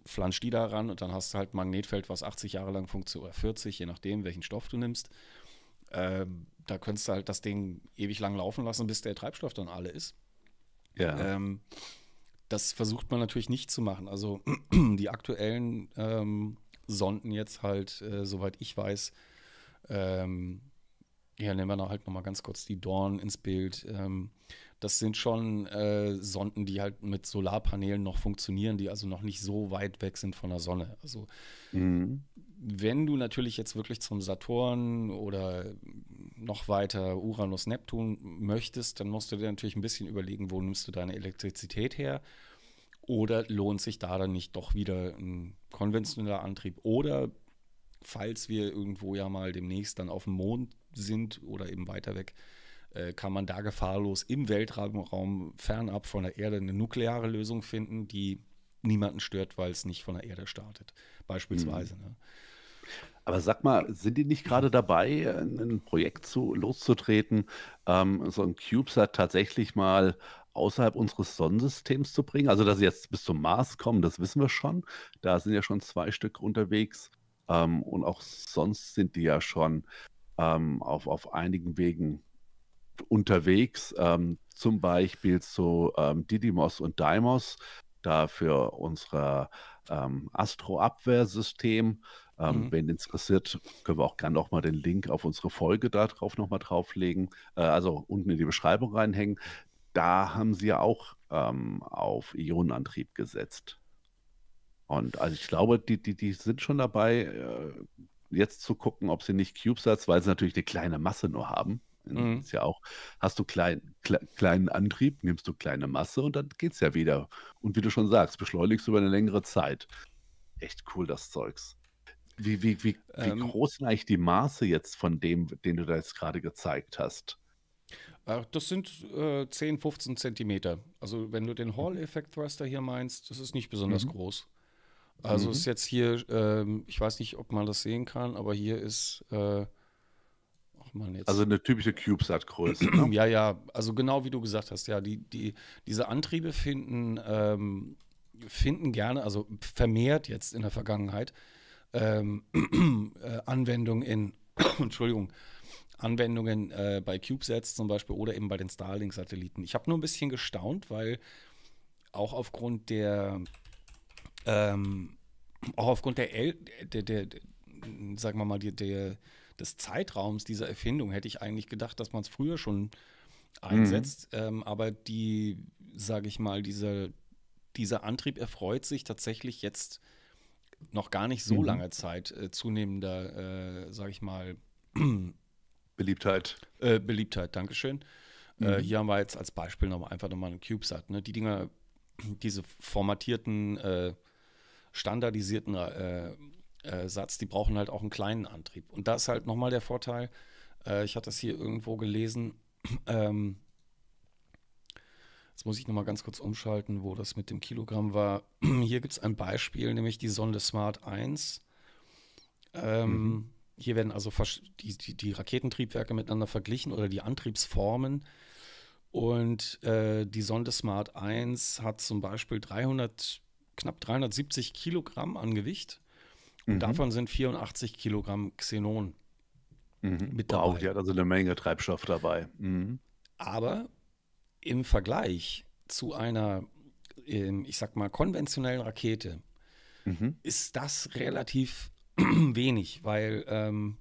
flansch die daran und dann hast du halt ein Magnetfeld, was 80 Jahre lang funktioniert, oder 40, je nachdem, welchen Stoff du nimmst. Ähm, da könntest du halt das Ding ewig lang laufen lassen, bis der Treibstoff dann alle ist. Ja. Ähm, das versucht man natürlich nicht zu machen. Also die aktuellen ähm, sonden jetzt halt, äh, soweit ich weiß. Ähm, ja, nehmen wir halt nochmal ganz kurz die Dorn ins Bild. Ähm, das sind schon äh, Sonden, die halt mit Solarpanelen noch funktionieren, die also noch nicht so weit weg sind von der Sonne. Also mhm. wenn du natürlich jetzt wirklich zum Saturn oder noch weiter Uranus, Neptun möchtest, dann musst du dir natürlich ein bisschen überlegen, wo nimmst du deine Elektrizität her? Oder lohnt sich da dann nicht doch wieder ein konventioneller Antrieb oder falls wir irgendwo ja mal demnächst dann auf dem Mond sind oder eben weiter weg, äh, kann man da gefahrlos im Weltraum fernab von der Erde eine nukleare Lösung finden, die niemanden stört, weil es nicht von der Erde startet,
beispielsweise. Mhm. Ne? Aber sag mal, sind die nicht gerade dabei, ein Projekt zu, loszutreten, ähm, so ein CubeSat tatsächlich mal außerhalb unseres Sonnensystems zu bringen. Also, dass sie jetzt bis zum Mars kommen, das wissen wir schon. Da sind ja schon zwei Stück unterwegs. Ähm, und auch sonst sind die ja schon ähm, auf, auf einigen Wegen unterwegs. Ähm, zum Beispiel zu ähm, Didymos und Deimos, da für unser ähm, Astro-Abwehrsystem. Ähm, mhm. Wenn interessiert, können wir auch gerne nochmal den Link auf unsere Folge da drauf nochmal drauflegen, äh, also unten in die Beschreibung reinhängen da haben sie ja auch ähm, auf Ionenantrieb gesetzt. Und also ich glaube, die, die, die sind schon dabei, äh, jetzt zu gucken, ob sie nicht CubeSats, weil sie natürlich eine kleine Masse nur haben. Mhm. Ist ja auch, hast du klein, kle kleinen Antrieb, nimmst du kleine Masse und dann geht es ja wieder. Und wie du schon sagst, beschleunigst du über eine längere Zeit. Echt cool, das Zeugs. Wie, wie, wie, ähm, wie groß sind eigentlich die Maße jetzt von dem, den du da jetzt gerade gezeigt hast?
Äh, das sind äh, 10, 15 Zentimeter. Also wenn du den mhm. Hall-Effekt-Thruster hier meinst, das ist nicht besonders mhm. groß. Also mhm. ist jetzt hier, ähm, ich weiß nicht, ob man das sehen kann, aber hier ist äh, also eine typische CubeSat-Größe. Ne? ja, ja, also genau wie du gesagt hast, ja, die, die, diese Antriebe finden, ähm, finden gerne, also vermehrt jetzt in der Vergangenheit, ähm, äh, Anwendung in, Entschuldigung, Anwendungen äh, bei CubeSats zum Beispiel oder eben bei den Starlink-Satelliten. Ich habe nur ein bisschen gestaunt, weil auch aufgrund der ähm, auch aufgrund der, El der, der, der sagen wir mal, der, der, des Zeitraums dieser Erfindung hätte ich eigentlich gedacht, dass man es früher schon einsetzt. Mhm. Ähm, aber die, sage ich mal, diese, dieser Antrieb erfreut sich tatsächlich jetzt noch gar nicht so mhm. lange Zeit äh, zunehmender, äh, sage ich mal, Beliebtheit. Äh, Beliebtheit, Dankeschön. Äh, mhm. Äh, hier haben wir jetzt als Beispiel noch einfach nochmal einen CubeSat. Ne? Die Dinger, diese formatierten, äh, standardisierten äh, äh, Satz, die brauchen halt auch einen kleinen Antrieb. Und da ist halt nochmal der Vorteil, ich hatte das hier irgendwo gelesen, ähm, Jetzt muss ich nochmal ganz kurz umschalten, wo das mit dem Kilogramm war. Hier gibt es ein Beispiel, nämlich die Sonde Smart 1. Ähm, mhm. Hier werden also die, die, die, Raketentriebwerke miteinander verglichen oder die Antriebsformen. Und äh, die Sonde Smart 1 hat zum Beispiel 300, knapp 370 Kilogramm an Gewicht. Und mhm. davon sind 84 Kilogramm Xenon
mhm. mit dabei. Wow, die hat also eine Menge Treibstoff dabei. Mhm.
Aber im Vergleich zu einer, ähm, ich sag mal, konventionellen Rakete mhm. ist das relativ wenig, weil ähm,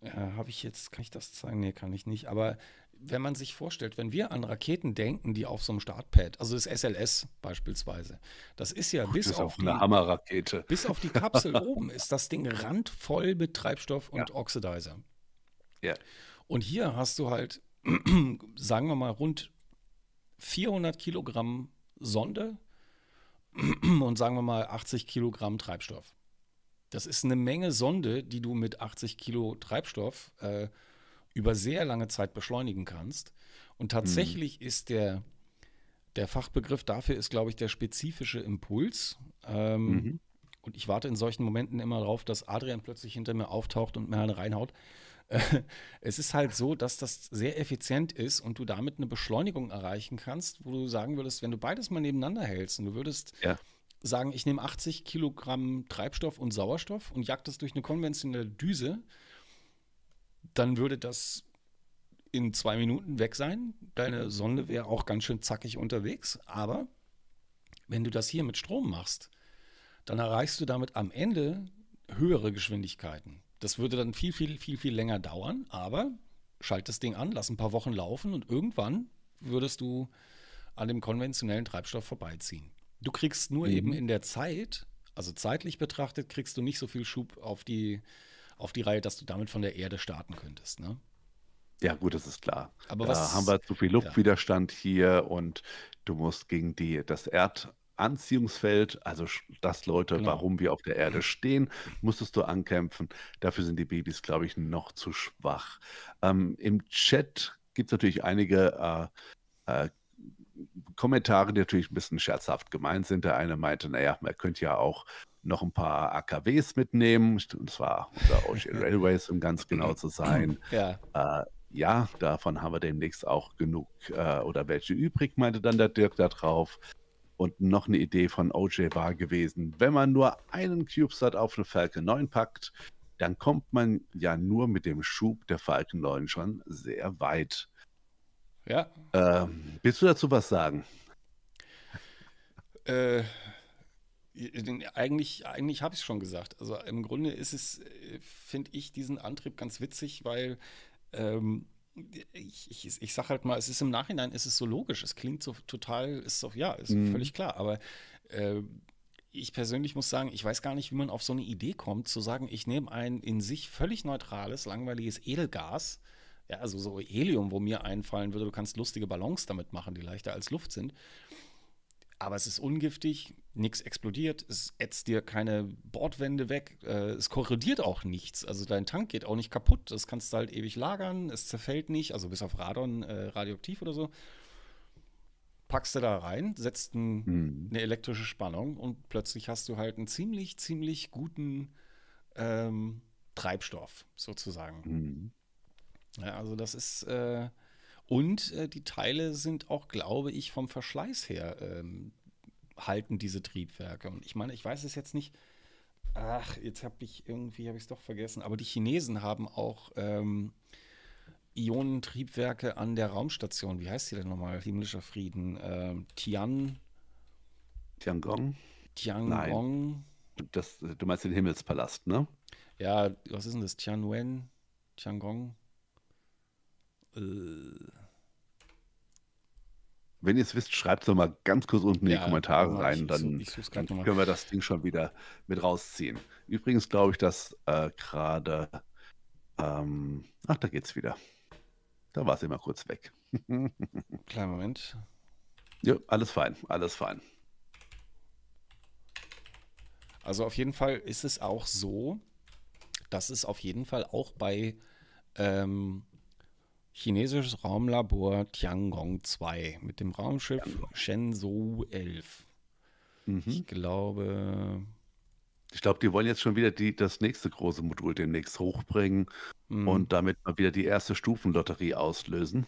äh, habe ich jetzt, kann ich das zeigen? Nee, kann ich nicht. Aber wenn man sich vorstellt, wenn wir an Raketen denken, die auf so einem Startpad, also das SLS beispielsweise, das ist ja Gut, bis, ist auf Hammerrakete. bis auf die Kapsel oben ist das Ding randvoll mit Treibstoff und ja. Oxidizer. Ja. Und hier hast du halt, sagen wir mal, rund 400 Kilogramm Sonde und sagen wir mal 80 Kilogramm Treibstoff. Das ist eine Menge Sonde, die du mit 80 Kilo Treibstoff äh, über sehr lange Zeit beschleunigen kannst. Und tatsächlich mhm. ist der, der Fachbegriff dafür ist, glaube ich, der spezifische Impuls. Ähm, mhm. Und ich warte in solchen Momenten immer darauf, dass Adrian plötzlich hinter mir auftaucht und mir eine reinhaut. es ist halt so, dass das sehr effizient ist und du damit eine Beschleunigung erreichen kannst, wo du sagen würdest, wenn du beides mal nebeneinander hältst und du würdest ja sagen, ich nehme 80 Kilogramm Treibstoff und Sauerstoff und jag das durch eine konventionelle Düse, dann würde das in zwei Minuten weg sein. Deine Sonde wäre auch ganz schön zackig unterwegs. Aber wenn du das hier mit Strom machst, dann erreichst du damit am Ende höhere Geschwindigkeiten. Das würde dann viel, viel, viel, viel länger dauern. Aber schalt das Ding an, lass ein paar Wochen laufen und irgendwann würdest du an dem konventionellen Treibstoff vorbeiziehen. Du kriegst nur eben, eben in der Zeit, also zeitlich betrachtet, kriegst du nicht so viel Schub auf die, auf die Reihe, dass du damit von der Erde starten könntest, ne?
Ja, gut, das ist klar. Aber da was, haben wir zu viel Luftwiderstand ja. hier und du musst gegen die, das Erdanziehungsfeld, also das Leute, genau. warum wir auf der Erde stehen, musstest du ankämpfen. Dafür sind die Babys, glaube ich, noch zu schwach. Ähm, Im Chat gibt es natürlich einige äh, äh, Kommentare, die natürlich ein bisschen scherzhaft gemeint sind. Der eine meinte, naja, man könnte ja auch noch ein paar AKWs mitnehmen, und zwar unter Ocean Railways, um ganz genau zu sein. Ja. Äh, ja, davon haben wir demnächst auch genug äh, oder welche übrig, meinte dann der Dirk da drauf. Und noch eine Idee von OJ war gewesen, wenn man nur einen CubeSat auf eine Falcon 9 packt, dann kommt man ja nur mit dem Schub der Falcon 9 schon sehr weit. Ja. Ähm, willst du dazu was sagen?
Äh, eigentlich eigentlich habe ich es schon gesagt. Also im Grunde ist es, äh, finde ich, diesen Antrieb ganz witzig, weil ähm, ich, ich, ich sage halt mal, es ist im Nachhinein, ist es so logisch, es klingt so total, ist so, ja, ist mhm. völlig klar, aber äh, ich persönlich muss sagen, ich weiß gar nicht, wie man auf so eine Idee kommt, zu sagen, ich nehme ein in sich völlig neutrales, langweiliges Edelgas ja, also so Helium, wo mir einfallen würde, du kannst lustige Ballons damit machen, die leichter als Luft sind. Aber es ist ungiftig, nichts explodiert, es ätzt dir keine Bordwände weg, äh, es korrodiert auch nichts. Also dein Tank geht auch nicht kaputt, das kannst du halt ewig lagern, es zerfällt nicht, also bis auf Radon äh, radioaktiv oder so. Packst du da rein, setzt ein, mhm. eine elektrische Spannung und plötzlich hast du halt einen ziemlich, ziemlich guten ähm, Treibstoff sozusagen. Mhm. Ja, also das ist äh, und äh, die Teile sind auch, glaube ich, vom Verschleiß her ähm, halten diese Triebwerke. Und ich meine, ich weiß es jetzt nicht. Ach, jetzt habe ich irgendwie habe ich es doch vergessen. Aber die Chinesen haben auch ähm, Ionentriebwerke an der Raumstation. Wie heißt die denn nochmal? Himmlischer Frieden. Ähm, Tian. Tiangong. Tiangong.
Das, du meinst den Himmelspalast, ne?
Ja, was ist denn das? Tianwen? Tiangong? Äh.
Wenn ihr es wisst, schreibt es doch mal ganz kurz unten ja, in die Kommentare mal, rein, dann, ich, ich dann können wir das Ding schon wieder mit rausziehen. Übrigens glaube ich, dass äh, gerade. Ähm, ach, da geht's wieder. Da war es immer kurz weg. Kleinen Moment. Ja, alles fein, alles fein.
Also auf jeden Fall ist es auch so, dass es auf jeden Fall auch bei ähm, Chinesisches Raumlabor Tiangong 2 mit dem Raumschiff Shenzhou 11. Mhm. Ich glaube.
Ich glaube, die wollen jetzt schon wieder die, das nächste große Modul demnächst hochbringen mhm. und damit mal wieder die erste Stufenlotterie auslösen.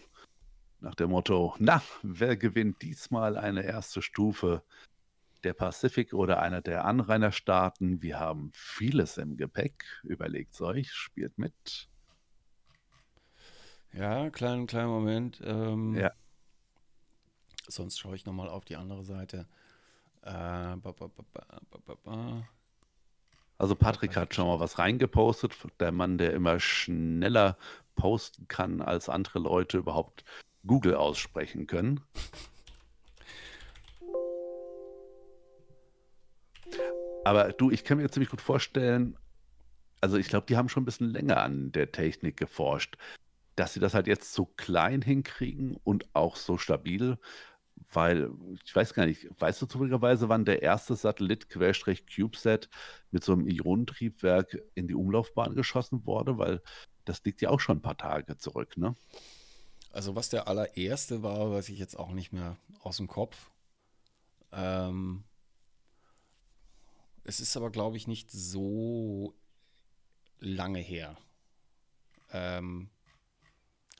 Nach dem Motto: Na, wer gewinnt diesmal eine erste Stufe? Der Pazifik oder einer der Anrainerstaaten. Wir haben vieles im Gepäck. Überlegt euch, spielt mit.
Ja, kleinen, kleinen Moment. Ähm, ja. Sonst schaue ich nochmal auf die andere Seite. Äh, ba, ba, ba,
also Patrick hat schon mal was reingepostet, der Mann, der immer schneller posten kann, als andere Leute überhaupt Google aussprechen können. Aber du, ich kann mir ziemlich gut vorstellen, also ich glaube, die haben schon ein bisschen länger an der Technik geforscht dass sie das halt jetzt so klein hinkriegen und auch so stabil, weil ich weiß gar nicht, weißt du zufälligerweise, wann der erste Satellit-CubeSat mit so einem Ionentriebwerk in die Umlaufbahn geschossen wurde? Weil das liegt ja auch schon ein paar Tage zurück, ne?
Also was der allererste war, weiß ich jetzt auch nicht mehr aus dem Kopf. Ähm, es ist aber, glaube ich, nicht so lange her. Ähm,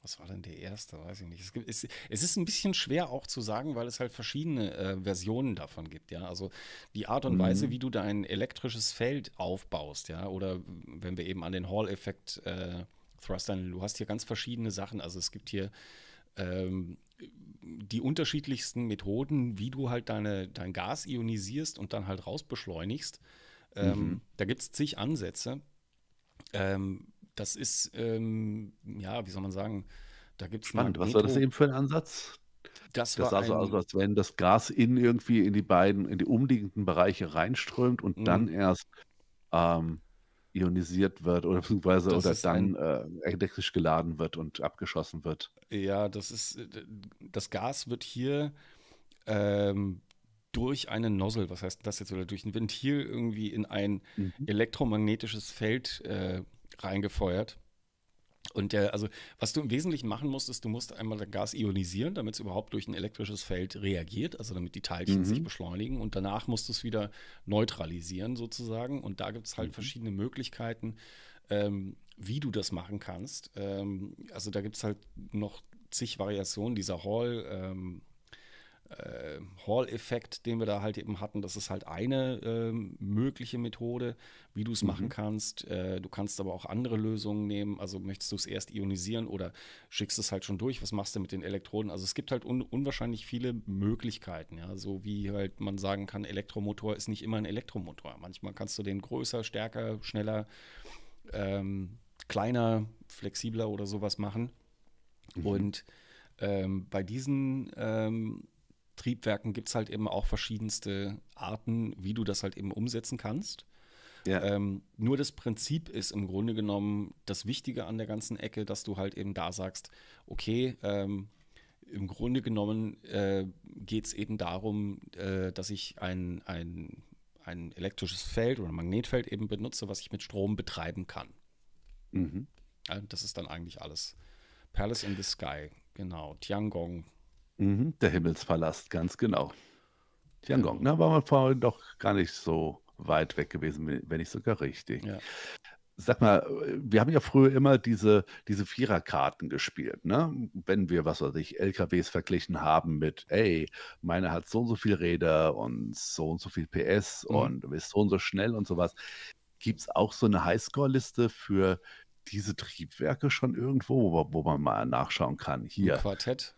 was war denn der erste? Weiß ich nicht. Es, gibt, es, es, ist ein bisschen schwer auch zu sagen, weil es halt verschiedene äh, Versionen davon gibt, ja. Also die Art und mhm. Weise, wie du dein elektrisches Feld aufbaust, ja, oder wenn wir eben an den Hall-Effekt äh, thrustern, du hast hier ganz verschiedene Sachen. Also es gibt hier ähm, die unterschiedlichsten Methoden, wie du halt deine, dein Gas ionisierst und dann halt rausbeschleunigst. Ähm, mhm. Da gibt es zig Ansätze. Ähm, das ist, ähm, ja, wie soll man sagen, da gibt es. Spannend, was war das eben
für ein Ansatz?
Das, das sah so aus,
als wenn das Gas innen irgendwie in die beiden, in die umliegenden Bereiche reinströmt und mhm. dann erst ähm, ionisiert wird oder beziehungsweise oder dann ein, äh, elektrisch geladen wird und abgeschossen wird.
Ja, das ist äh, das Gas wird hier ähm, durch eine Nozzle, was heißt das jetzt, oder durch ein Ventil irgendwie in ein mhm. elektromagnetisches Feld äh, reingefeuert. Und der, äh, also, was du im Wesentlichen machen musst, ist, du musst einmal das Gas ionisieren, damit es überhaupt durch ein elektrisches Feld reagiert, also damit die Teilchen mhm. sich beschleunigen. Und danach musst du es wieder neutralisieren, sozusagen. Und da gibt es halt mhm. verschiedene Möglichkeiten, ähm, wie du das machen kannst. Ähm, also, da gibt es halt noch zig Variationen dieser Hall. Ähm, äh, Hall-Effekt, den wir da halt eben hatten. Das ist halt eine äh, mögliche Methode, wie du es mhm. machen kannst. Äh, du kannst aber auch andere Lösungen nehmen. Also möchtest du es erst ionisieren oder schickst es halt schon durch? Was machst du mit den Elektroden? Also es gibt halt un unwahrscheinlich viele Möglichkeiten. Ja, so wie halt man sagen kann, Elektromotor ist nicht immer ein Elektromotor. Manchmal kannst du den größer, stärker, schneller, ähm, kleiner, flexibler oder sowas machen. Mhm. Und ähm, bei diesen ähm, Triebwerken gibt es halt eben auch verschiedenste Arten, wie du das halt eben umsetzen kannst. Ja. Ähm, nur das Prinzip ist im Grunde genommen das Wichtige an der ganzen Ecke, dass du halt eben da sagst, okay, ähm, im Grunde genommen äh, geht es eben darum, äh, dass ich ein, ein, ein elektrisches Feld oder Magnetfeld eben benutze, was ich mit Strom betreiben kann. Mhm. Ja, das ist dann eigentlich alles. Palace in the Sky, genau. Tiangong,
Mhm, der Himmelspalast, ganz genau. Tiangong, da waren wir vorhin doch gar nicht so weit weg gewesen, wenn nicht sogar richtig. Ja. Sag mal, wir haben ja früher immer diese, diese Viererkarten gespielt, ne? Wenn wir, was weiß ich, LKWs verglichen haben mit, ey, meine hat so und so viel Räder und so und so viel PS mhm. und ist so und so schnell und sowas. Gibt es auch so eine Highscore-Liste für diese Triebwerke schon irgendwo, wo, wo man mal nachschauen kann? Hier. Quartett?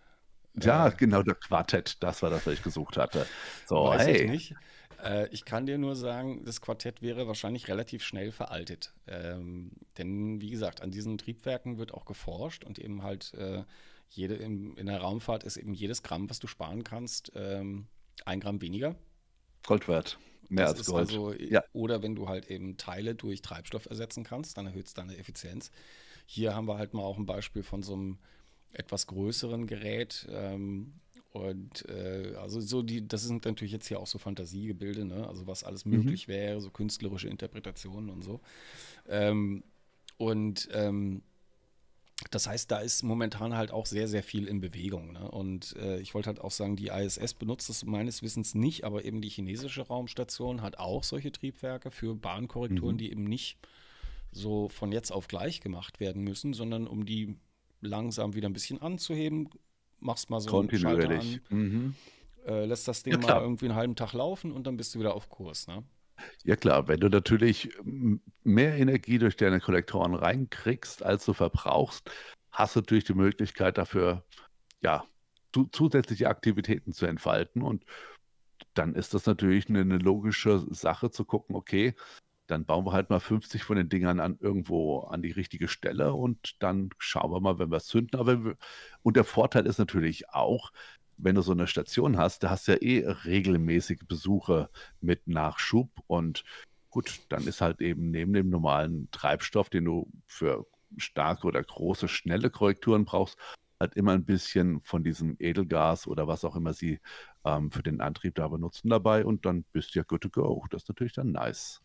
Ja, äh, genau, der Quartett, das war das, was ich gesucht hatte. So, Weiß hey. ich nicht.
Äh, ich kann dir nur sagen, das Quartett wäre wahrscheinlich relativ schnell veraltet. Ähm, denn wie gesagt, an diesen Triebwerken wird auch geforscht und eben halt äh, jede, in, in, der Raumfahrt ist eben jedes Gramm, was du sparen kannst, ähm, ein Gramm weniger.
Gold wert. Mehr das als Gold. Also,
ja. Oder wenn du halt eben Teile durch Treibstoff ersetzen kannst, dann erhöht es deine Effizienz. Hier haben wir halt mal auch ein Beispiel von so einem etwas größeren Gerät. Ähm, und äh, also so die, das sind natürlich jetzt hier auch so Fantasiegebilde, ne? Also was alles mhm. möglich mhm. wäre, so künstlerische Interpretationen und so. Ähm, und ähm, das heißt, da ist momentan halt auch sehr, sehr viel in Bewegung. Ne? Und äh, ich wollte halt auch sagen, die ISS benutzt es meines Wissens nicht, aber eben die chinesische Raumstation hat auch solche Triebwerke für Bahnkorrekturen, mhm. die eben nicht so von jetzt auf gleich gemacht werden müssen, sondern um die langsam wieder ein bisschen anzuheben, machst mal so kontinuierlich. Mhm. Äh, lässt das Ding ja, mal irgendwie einen halben Tag laufen und dann bist du wieder auf Kurs. Ne?
Ja klar, wenn du natürlich mehr Energie durch deine Kollektoren reinkriegst, als du verbrauchst, hast du natürlich die Möglichkeit dafür, ja, zu, zusätzliche Aktivitäten zu entfalten und dann ist das natürlich eine, eine logische Sache zu gucken, okay, dann bauen wir halt mal 50 von den Dingern an irgendwo an die richtige Stelle und dann schauen wir mal, wenn wir es zünden. Aber wir, und der Vorteil ist natürlich auch, wenn du so eine Station hast, da hast du ja eh regelmäßig Besuche mit Nachschub und gut, dann ist halt eben neben dem normalen Treibstoff, den du für starke oder große, schnelle Korrekturen brauchst, halt immer ein bisschen von diesem Edelgas oder was auch immer sie ähm, für den Antrieb da benutzen dabei und dann bist du ja good to go. Das ist natürlich dann nice.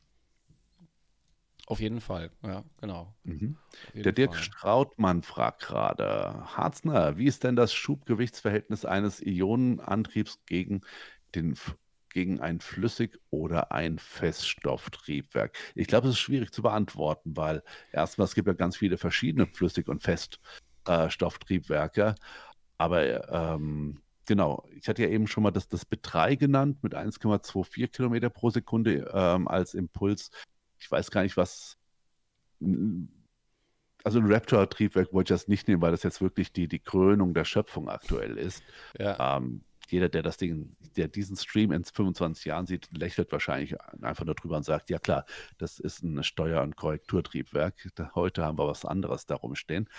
Auf jeden Fall, ja, genau. Mhm. Der Dirk Fall.
Strautmann fragt gerade, Harzner, wie ist denn das Schubgewichtsverhältnis eines Ionenantriebs gegen, den, gegen ein Flüssig- oder ein Feststofftriebwerk? Ich glaube, es ist schwierig zu beantworten, weil erstmal, es gibt ja ganz viele verschiedene Flüssig- und Feststofftriebwerke, äh, aber ähm, genau, ich hatte ja eben schon mal das, das B3 genannt mit 1,24 Kilometer pro Sekunde ähm, als Impuls ich weiß gar nicht, was. Also ein Raptor-Triebwerk wollte ich das nicht nehmen, weil das jetzt wirklich die, die Krönung der Schöpfung aktuell ist. Ja. Ähm, jeder, der das Ding, der diesen Stream in 25 Jahren sieht, lächelt wahrscheinlich einfach nur drüber und sagt, ja klar, das ist ein Steuer- und Korrekturtriebwerk. Heute haben wir was anderes darum stehen.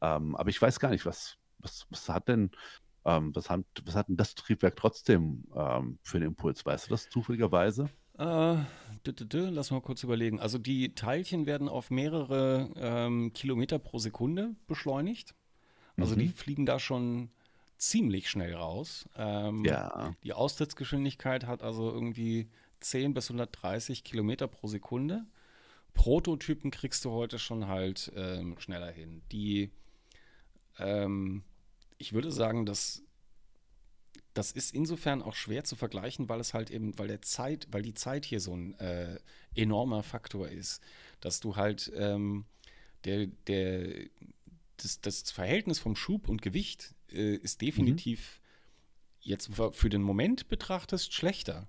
Ähm, aber ich weiß gar nicht, was, was, was hat denn, ähm, was, hat, was hat denn das Triebwerk trotzdem ähm, für einen Impuls? Weißt du das zufälligerweise?
Äh, lass mal kurz überlegen. Also die Teilchen werden auf mehrere ähm, Kilometer pro Sekunde beschleunigt. Also mhm. die fliegen da schon ziemlich schnell raus. Ähm, ja. Die Austrittsgeschwindigkeit hat also irgendwie 10 bis 130 Kilometer pro Sekunde. Prototypen kriegst du heute schon halt ähm, schneller hin. Die, ähm, ich würde sagen, dass das ist insofern auch schwer zu vergleichen, weil es halt eben, weil der Zeit, weil die Zeit hier so ein äh, enormer Faktor ist, dass du halt ähm, der, der, das, das, Verhältnis vom Schub und Gewicht äh, ist definitiv mhm. jetzt für den Moment betrachtest schlechter.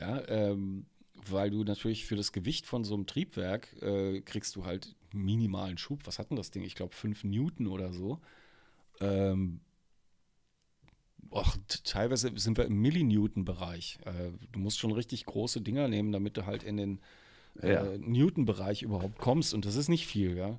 Ja, ähm, weil du natürlich für das Gewicht von so einem Triebwerk äh, kriegst du halt minimalen Schub. Was hat denn das Ding? Ich glaube 5 Newton oder so. Ähm, Och, teilweise sind wir im Millinewton-Bereich. Äh, du musst schon richtig große Dinger nehmen, damit du halt in den äh, Newton-Bereich überhaupt kommst. Und das ist nicht viel, ja.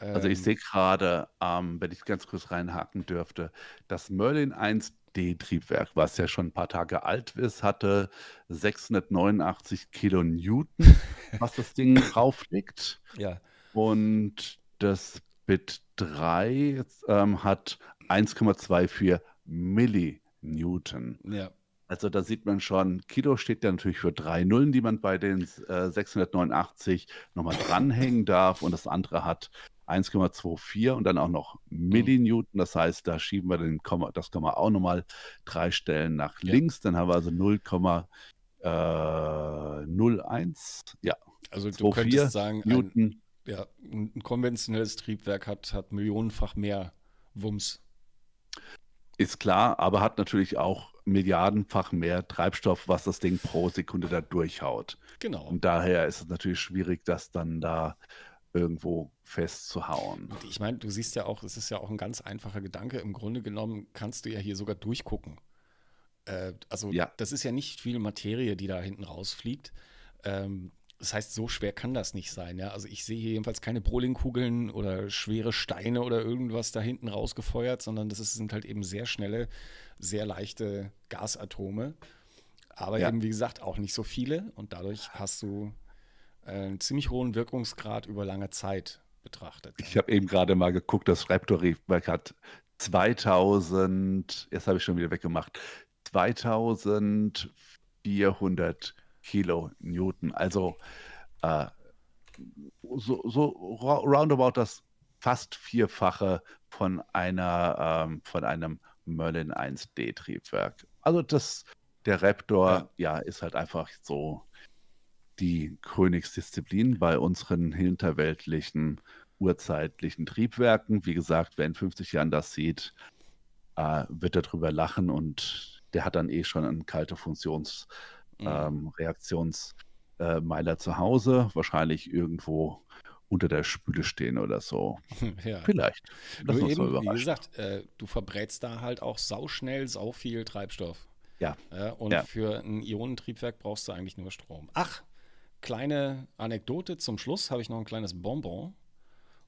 also ich ähm. sehe
gerade, ähm, wenn ich ganz kurz reinhaken dürfte, das Merlin 1D Triebwerk, was ja schon ein paar Tage alt ist, hatte 689 Kilonewton, was das Ding rauflegt. Ja. Und das Bit 3 ähm, hat 1,24 Millinewton. Ja. Also da sieht man schon, Kilo steht ja natürlich für drei Nullen, die man bei den äh, 689 nochmal dranhängen darf und das andere hat 1,24 und dann auch noch Millinewton. Das heißt, da schieben wir den Komma, das Komma auch nochmal drei Stellen nach ja. links. Dann haben wir also 0,01. Äh, ja. Also 2, du könntest sagen, Newton. Ein,
ja, ein konventionelles Triebwerk hat, hat millionenfach mehr Wumms
ist klar, aber hat natürlich auch milliardenfach mehr Treibstoff, was das Ding pro Sekunde da durchhaut. Genau. Und daher ist es natürlich schwierig, das dann da irgendwo festzuhauen.
Ich meine, du siehst ja auch, es ist ja auch ein ganz einfacher Gedanke. Im Grunde genommen kannst du ja hier sogar durchgucken. Äh, also ja. das ist ja nicht viel Materie, die da hinten rausfliegt. Ähm, das heißt, so schwer kann das nicht sein. Ja? Also ich sehe hier jedenfalls keine Bowlingkugeln oder schwere Steine oder irgendwas da hinten rausgefeuert, sondern das sind halt eben sehr schnelle, sehr leichte Gasatome. Aber ja. eben, wie gesagt, auch nicht so viele. Und dadurch hast du äh, einen ziemlich hohen Wirkungsgrad über lange Zeit betrachtet. Ich
habe eben gerade mal geguckt, das Raptor-Reefwerk hat 2000, jetzt habe ich schon wieder weggemacht, 2400 Kilonewton. Also äh, so, so roundabout das fast Vierfache von, einer, ähm, von einem Merlin 1D-Triebwerk. Also das, der Raptor, ja. ja. ist halt einfach so die Königsdisziplin bei unseren hinterweltlichen, urzeitlichen Triebwerken. Wie gesagt, wer in 50 Jahren das sieht, äh, wird darüber lachen und der hat dann eh schon eine kalte Funktions- mhm. ähm, Reaktionsmeiler äh, zu Hause, wahrscheinlich irgendwo unter der Spüle stehen oder so. ja. Vielleicht. Nur eben, wie gesagt,
äh, du verbrätst da halt auch sauschnell sau viel Treibstoff. Ja. Äh, und ja. für ein Ionentriebwerk brauchst du eigentlich nur Strom. Ach, kleine Anekdote zum Schluss habe ich noch ein kleines Bonbon.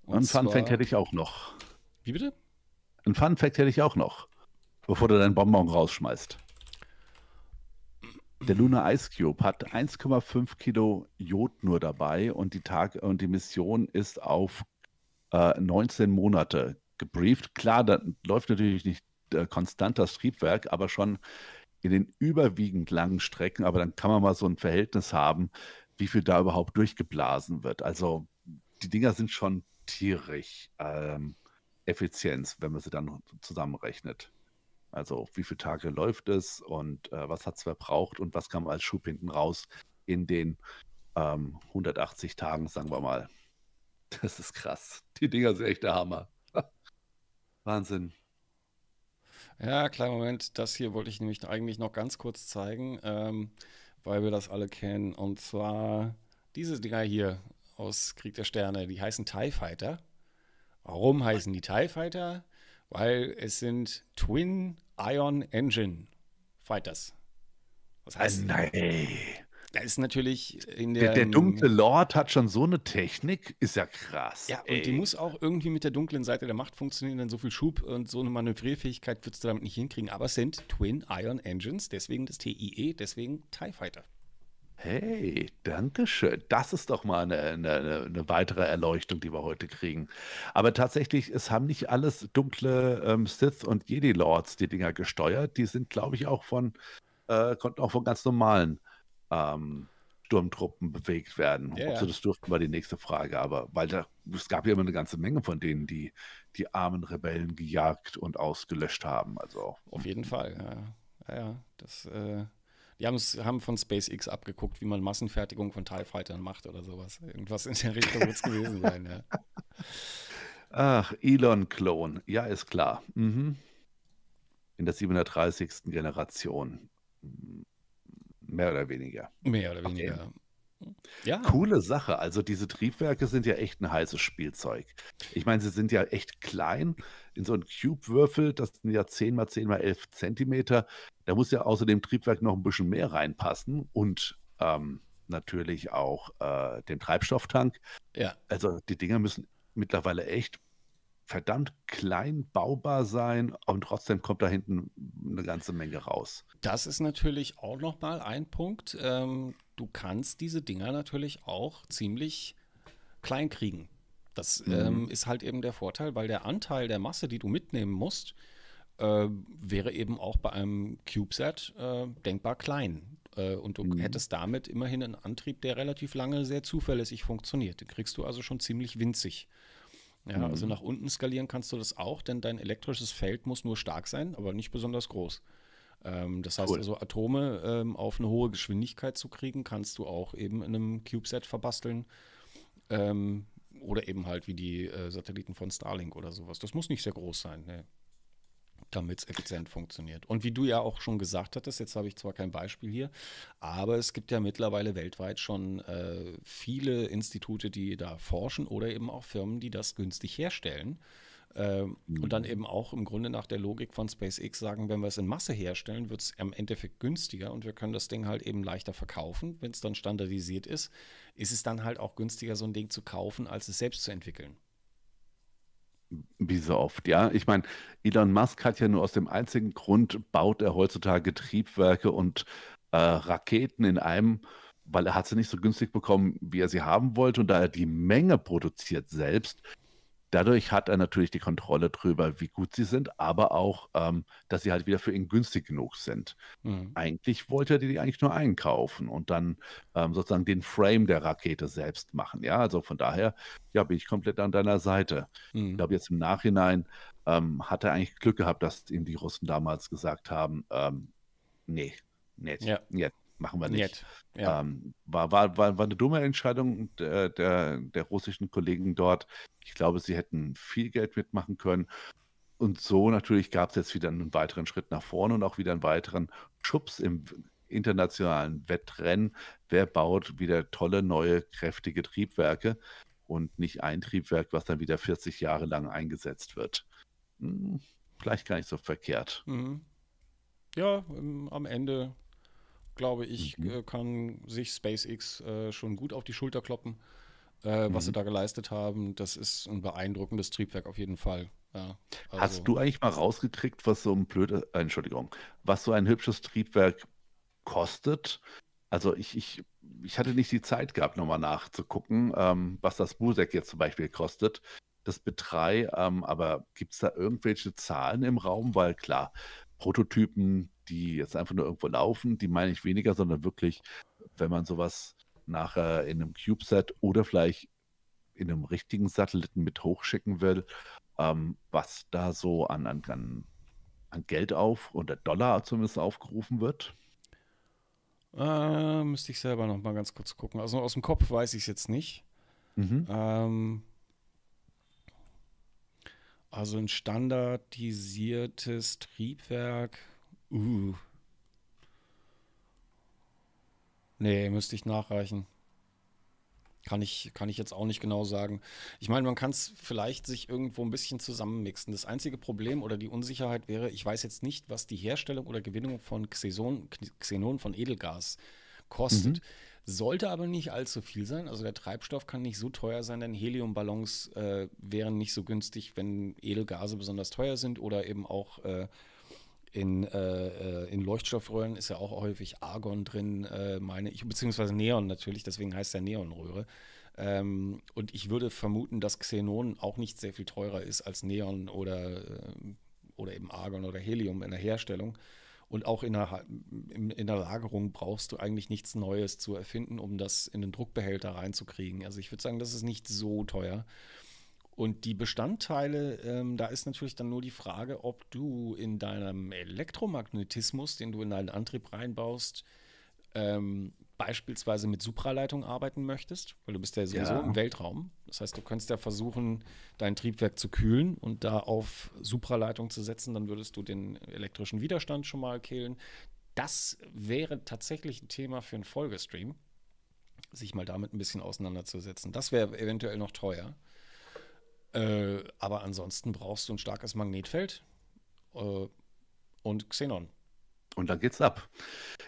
Und ein zwar... Fun Fact hätte
ich auch noch. Wie bitte? Ein Fun Fact hätte ich auch noch, bevor du deinen Bonbon rausschmeißt der Lunar Ice Cube hat 1,5 Kilo Jod nur dabei und die, Tag und die Mission ist auf äh, 19 Monate gebrieft. Klar, da läuft natürlich nicht äh, konstant das Triebwerk, aber schon in den überwiegend langen Strecken, aber dann kann man mal so ein Verhältnis haben, wie viel da überhaupt durchgeblasen wird. Also die Dinger sind schon tierig ähm, effizient, wenn man sie dann zusammenrechnet. Also wie viele Tage läuft es und äh, was hat es verbraucht und was kam als Schub hinten raus in den ähm, 180 Tagen, sagen wir mal. Das ist krass. Die Dinger sind echt der Hammer. Wahnsinn.
Ja, kleiner Moment. Das hier wollte ich nämlich eigentlich noch ganz kurz zeigen, ähm, weil wir das alle kennen. Und zwar diese Dinger hier aus Krieg der Sterne, die heißen TIE Fighter. Warum heißen die TIE Fighter? Weil es sind Twin Ion Engine Fighters. Was heißt Nein. Da ist natürlich in der. Der, der dunkle
Lord hat schon so eine Technik, ist ja krass. Ja,
ey. und die muss auch irgendwie mit der dunklen Seite der Macht funktionieren, denn so viel Schub und so eine Manövrierfähigkeit würdest du damit nicht hinkriegen. Aber es sind Twin Iron Engines, deswegen das TIE, deswegen TIE Fighter.
Hey, danke schön. Das ist doch mal eine, eine, eine weitere Erleuchtung, die wir heute kriegen. Aber tatsächlich, es haben nicht alles dunkle ähm, Sith und Jedi-Lords die Dinger gesteuert. Die sind, glaube ich, auch von, äh, konnten auch von ganz normalen ähm, Sturmtruppen bewegt werden. Ja, Ob sie das durften, war die nächste Frage. Aber weil da, es gab ja immer eine ganze Menge von denen, die die armen Rebellen gejagt und ausgelöscht haben. Also auf jeden Fall.
Ja, ja, ja das. Äh die haben von SpaceX abgeguckt, wie man Massenfertigung von TIE-Fightern macht oder sowas. Irgendwas in der Richtung wird es gewesen sein, ja.
Ach, Elon-Klon. Ja, ist klar. Mhm. In der 730. Generation. Mehr oder weniger. Mehr oder weniger. Okay. Ja. Coole Sache. Also diese Triebwerke sind ja echt ein heißes Spielzeug. Ich meine, sie sind ja echt klein in so einen Cube-Würfel, das sind ja 10 mal 10 mal 11 Zentimeter. Da muss ja außer dem Triebwerk noch ein bisschen mehr reinpassen und ähm, natürlich auch äh, dem Treibstofftank. Ja. Also die Dinger müssen mittlerweile echt verdammt klein baubar sein und trotzdem kommt da hinten eine ganze Menge raus. Das ist natürlich auch nochmal ein Punkt. Ähm, du kannst diese
Dinger natürlich auch ziemlich klein kriegen. Das mhm. ähm, ist halt eben der Vorteil, weil der Anteil der Masse, die du mitnehmen musst, äh, wäre eben auch bei einem CubeSat äh, denkbar klein. Äh, und du mhm. hättest damit immerhin einen Antrieb, der relativ lange sehr zuverlässig funktioniert. Den kriegst du also schon ziemlich winzig. Ja, mhm. Also nach unten skalieren kannst du das auch, denn dein elektrisches Feld muss nur stark sein, aber nicht besonders groß. Ähm, das heißt cool. also, Atome ähm, auf eine hohe Geschwindigkeit zu kriegen, kannst du auch eben in einem CubeSat verbasteln. Ähm, oder eben halt wie die äh, Satelliten von Starlink oder sowas. Das muss nicht sehr groß sein, ne? damit es effizient funktioniert. Und wie du ja auch schon gesagt hattest, jetzt habe ich zwar kein Beispiel hier, aber es gibt ja mittlerweile weltweit schon äh, viele Institute, die da forschen oder eben auch Firmen, die das günstig herstellen. Ähm, und dann mhm. eben auch im Grunde nach der Logik von SpaceX sagen, wenn wir es in Masse herstellen, wird es im Endeffekt günstiger und wir können das Ding halt eben leichter verkaufen. Wenn es dann standardisiert ist, ist es dann halt auch günstiger, so ein Ding zu kaufen, als es selbst zu entwickeln.
Wie so oft, ja. Ich meine, Elon Musk hat ja nur aus dem einzigen Grund, baut er heutzutage Triebwerke und äh, Raketen in einem, weil er hat sie nicht so günstig bekommen, wie er sie haben wollte. Und da er die Menge produziert selbst, Dadurch hat er natürlich die Kontrolle darüber, wie gut sie sind, aber auch, ähm, dass sie halt wieder für ihn günstig genug sind. Mhm. Eigentlich wollte er die eigentlich nur einkaufen und dann ähm, sozusagen den Frame der Rakete selbst machen. Ja, also von daher, ja, bin ich komplett an deiner Seite. Mhm. Ich glaube, jetzt im Nachhinein ähm, hat er eigentlich Glück gehabt, dass ihm die Russen damals gesagt haben, ähm, nee, nicht, ja. jetzt machen wir nicht. Ja. Ähm, war, war, war, eine dumme Entscheidung der, der, der russischen Kollegen dort. Ich glaube, sie hätten viel Geld mitmachen können. Und so natürlich gab es jetzt wieder einen weiteren Schritt nach vorne und auch wieder einen weiteren Schubs im internationalen Wettrennen. Wer baut wieder tolle, neue, kräftige Triebwerke und nicht ein Triebwerk, was dann wieder 40 Jahre lang eingesetzt wird? Hm, vielleicht gar nicht so verkehrt.
Mhm. Ja, ähm, am Ende glaube ich, mhm. Äh, kann sich SpaceX äh, schon gut auf die Schulter kloppen, äh, was mhm. sie da geleistet haben. Das ist ein beeindruckendes Triebwerk auf jeden Fall. Ja, also. Hast du eigentlich
mal rausgekriegt, was so ein blödes, Entschuldigung, was so ein hübsches Triebwerk kostet? Also ich, ich, ich hatte nicht die Zeit gehabt, nochmal nachzugucken, ähm, was das Busek jetzt zum Beispiel kostet. Das Betrei, ähm, aber gibt es da irgendwelche Zahlen im Raum? Weil klar, Prototypen, die jetzt einfach nur irgendwo laufen, die meine ich weniger, sondern wirklich, wenn man sowas nachher in einem CubeSat oder vielleicht in einem richtigen Satelliten mit hochschicken will, ähm, was da so an, an, an Geld auf oder Dollar zumindest aufgerufen wird? Äh, müsste ich selber noch mal ganz kurz gucken.
Also aus dem Kopf weiß ich es jetzt nicht. Mhm. Ähm, also ein standardisiertes Triebwerk Uh. Nee, müsste ich nachreichen. Kann ich, kann ich jetzt auch nicht genau sagen. Ich meine, man kann es vielleicht sich irgendwo ein bisschen zusammenmixen. Das einzige Problem oder die Unsicherheit wäre, ich weiß jetzt nicht, was die Herstellung oder Gewinnung von Xenon, Xenon von Edelgas kostet. Mhm. Sollte aber nicht allzu viel sein. Also der Treibstoff kann nicht so teuer sein, denn Heliumballons äh, wären nicht so günstig, wenn Edelgase besonders teuer sind oder eben auch äh, in, äh, äh, in Leuchtstoffröhren ist ja auch häufig Argon drin, äh, meine ich, beziehungsweise Neon natürlich, deswegen heißt der Neonröhre. Ähm, und ich würde vermuten, dass Xenon auch nicht sehr viel teurer ist als Neon oder, äh, oder eben Argon oder Helium in der Herstellung. Und auch in der, in der Lagerung brauchst du eigentlich nichts Neues zu erfinden, um das in den Druckbehälter reinzukriegen. Also ich würde sagen, das ist nicht so teuer. Und die Bestandteile, ähm, da ist natürlich dann nur die Frage, ob du in deinem Elektromagnetismus, den du in deinen Antrieb reinbaust, ähm, beispielsweise mit Supraleitung arbeiten möchtest, weil du bist ja sowieso ja. im Weltraum. Das heißt, du könntest ja versuchen, dein Triebwerk zu kühlen und da auf Supraleitung zu setzen, dann würdest du den elektrischen Widerstand schon mal killen. Das wäre tatsächlich ein Thema für einen Folgestream, sich mal damit ein bisschen auseinanderzusetzen. Das wäre eventuell noch teuer. Äh, aber ansonsten brauchst du ein starkes Magnetfeld äh, und Xenon.
Und dann geht's ab.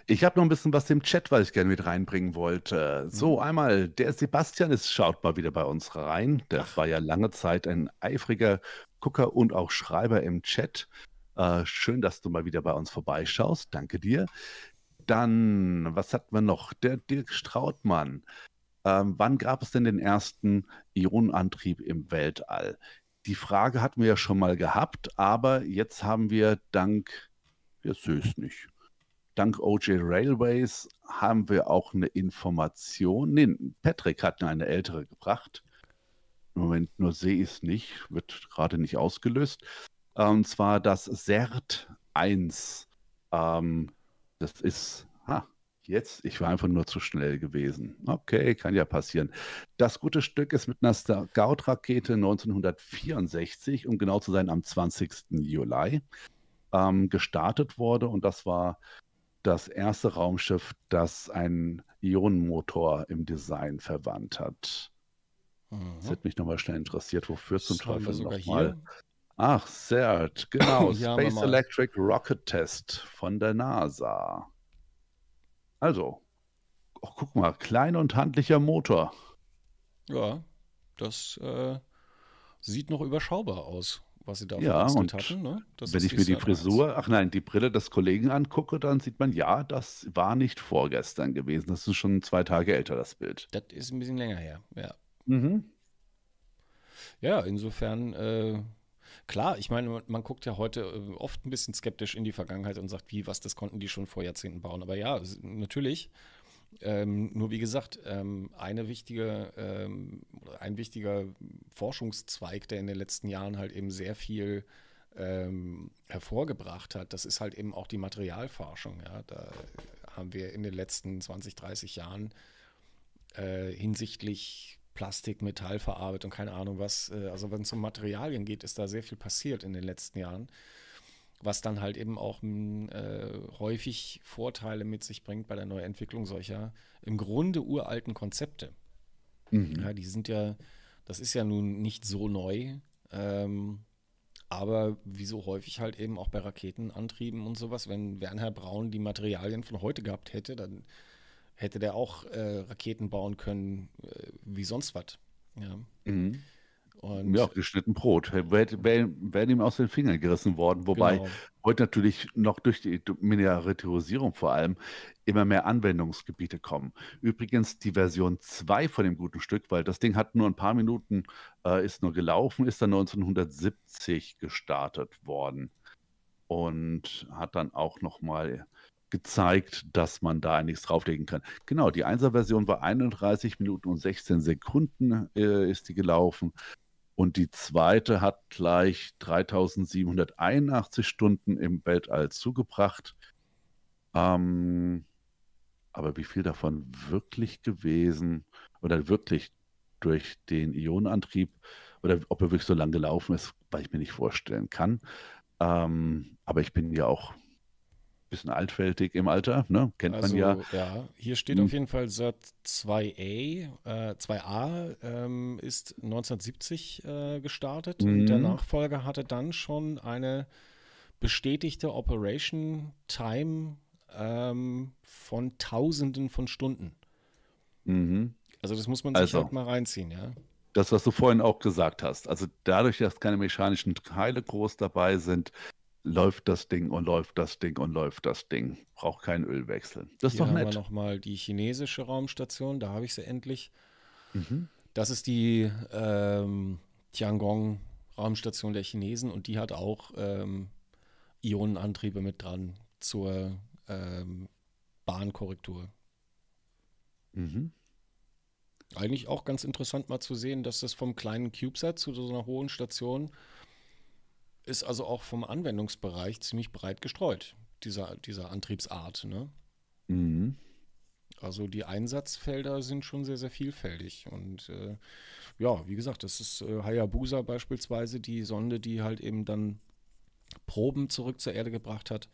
Ich habe noch ein bisschen was im Chat, weil ich gerne mit reinbringen wollte. So, mhm. einmal, der Sebastian ist, schaut mal wieder bei uns rein. Der Ach. war ja lange Zeit ein eifriger Gucker und auch Schreiber im Chat. Äh, schön, dass du mal wieder bei uns vorbeischaust. Danke dir. Dann, was hatten wir noch? Der Dirk Strautmann ähm, wann gab es denn den ersten Ionenantrieb im Weltall? Die Frage hatten wir ja schon mal gehabt, aber jetzt haben wir dank, jetzt sehe nicht, dank OJ Railways haben wir auch eine Information. Nee, Patrick hat eine ältere gebracht. Im Moment nur sehe ich es nicht, wird gerade nicht ausgelöst. Und zwar das CERT 1. Ähm, das ist Jetzt, ich war einfach nur zu schnell gewesen. Okay, kann ja passieren. Das gute Stück ist mit einer Scout-Rakete 1964, um genau zu sein, am 20. Juli ähm, gestartet wurde. Und das war das erste Raumschiff, das einen Ionenmotor im Design verwandt hat. Mhm. Das hätte mich nochmal schnell interessiert, wofür das zum Teufel nochmal. Ach, CERT, genau. ja, Space Electric Rocket Test von der NASA. Also, oh, guck mal, klein und handlicher Motor.
Ja, das äh, sieht noch überschaubar aus, was sie da ja, und hatten. Ne? wenn ich mir die
Frisur, ach nein, die Brille des Kollegen angucke, dann sieht man, ja, das war nicht vorgestern gewesen. Das ist schon zwei Tage älter, das Bild.
Das ist ein bisschen länger her, ja. Mhm. Ja, insofern. Äh, Klar, ich meine, man guckt ja heute äh, oft ein bisschen skeptisch in die Vergangenheit und sagt, wie, was, das konnten die schon vor Jahrzehnten bauen. Aber ja, natürlich. Ähm, nur wie gesagt, ähm, eine wichtige, ähm, ein wichtiger Forschungszweig, der in den letzten Jahren halt eben sehr viel ähm, hervorgebracht hat, das ist halt eben auch die Materialforschung. Ja? Da haben wir in den letzten 20, 30 Jahren äh, hinsichtlich Plastik, Metallverarbeitung, keine Ahnung was. Äh, also wenn es um Materialien geht, ist da sehr viel passiert in den letzten Jahren, was dann halt eben auch hm, äh, häufig Vorteile mit sich bringt bei der Neuentwicklung solcher im Grunde uralten Konzepte. Mhm. Ja, die sind ja, das ist ja nun nicht so neu, ähm, aber wie so häufig halt eben auch bei Raketenantrieben und sowas, wenn Werner Braun die Materialien von heute gehabt hätte, dann hätte der auch äh, Raketen bauen können, äh, wie sonst was. Ja.
Mhm. Und ja, geschnitten Brot. Wären wär, wär ihm aus den Fingern gerissen worden. Wobei genau. heute natürlich noch durch die Miniaturisierung vor allem immer mehr Anwendungsgebiete kommen. Übrigens die Version 2 von dem guten Stück, weil das Ding hat nur ein paar Minuten, äh, ist nur gelaufen, ist dann 1970 gestartet worden und hat dann auch nochmal gezeigt, dass man da nichts drauflegen kann. Genau, die 1 er version war 31 Minuten und 16 Sekunden äh, ist die gelaufen. Und die zweite hat gleich 3781 Stunden im Weltall zugebracht. Ähm, aber wie viel davon wirklich gewesen oder wirklich durch den Ionenantrieb oder ob er wirklich so lang gelaufen ist, weil ich mir nicht vorstellen kann. Ähm, aber ich bin ja auch bisschen altfältig im Alter, ne? kennt also, man ja.
Ja, hier steht hm. auf jeden Fall Sat 2A, äh, 2a ähm, ist 1970 äh, gestartet mhm. und der mhm. Nachfolger hatte dann schon eine bestätigte Operation Time ähm, von Tausenden von Stunden. Mhm. Also das muss man sich also. halt mal reinziehen, ja
das, was du vorhin auch gesagt hast. Also dadurch, dass keine mechanischen Teile groß dabei sind, läuft das Ding und läuft das Ding und läuft das Ding. Braucht keinen Ölwechsel. Das ist Hier doch nett. Haben wir
noch mal die chinesische Raumstation, da habe ich sie endlich. Mhm. Das ist die ähm, Tiangong Raumstation der Chinesen und die hat auch ähm, Ionenantriebe mit dran zur ähm, Bahnkorrektur. Mhm. Eigentlich auch ganz interessant mal zu sehen, dass das vom kleinen CubeSat zu so einer hohen Station äh, ist also auch vom Anwendungsbereich ziemlich breit gestreut, dieser, dieser Antriebsart. Ne? Mhm. Also die Einsatzfelder sind schon sehr, sehr vielfältig. Und äh, ja, wie gesagt, das ist äh, Hayabusa beispielsweise, die Sonde, die halt eben dann Proben zurück zur Erde gebracht hat,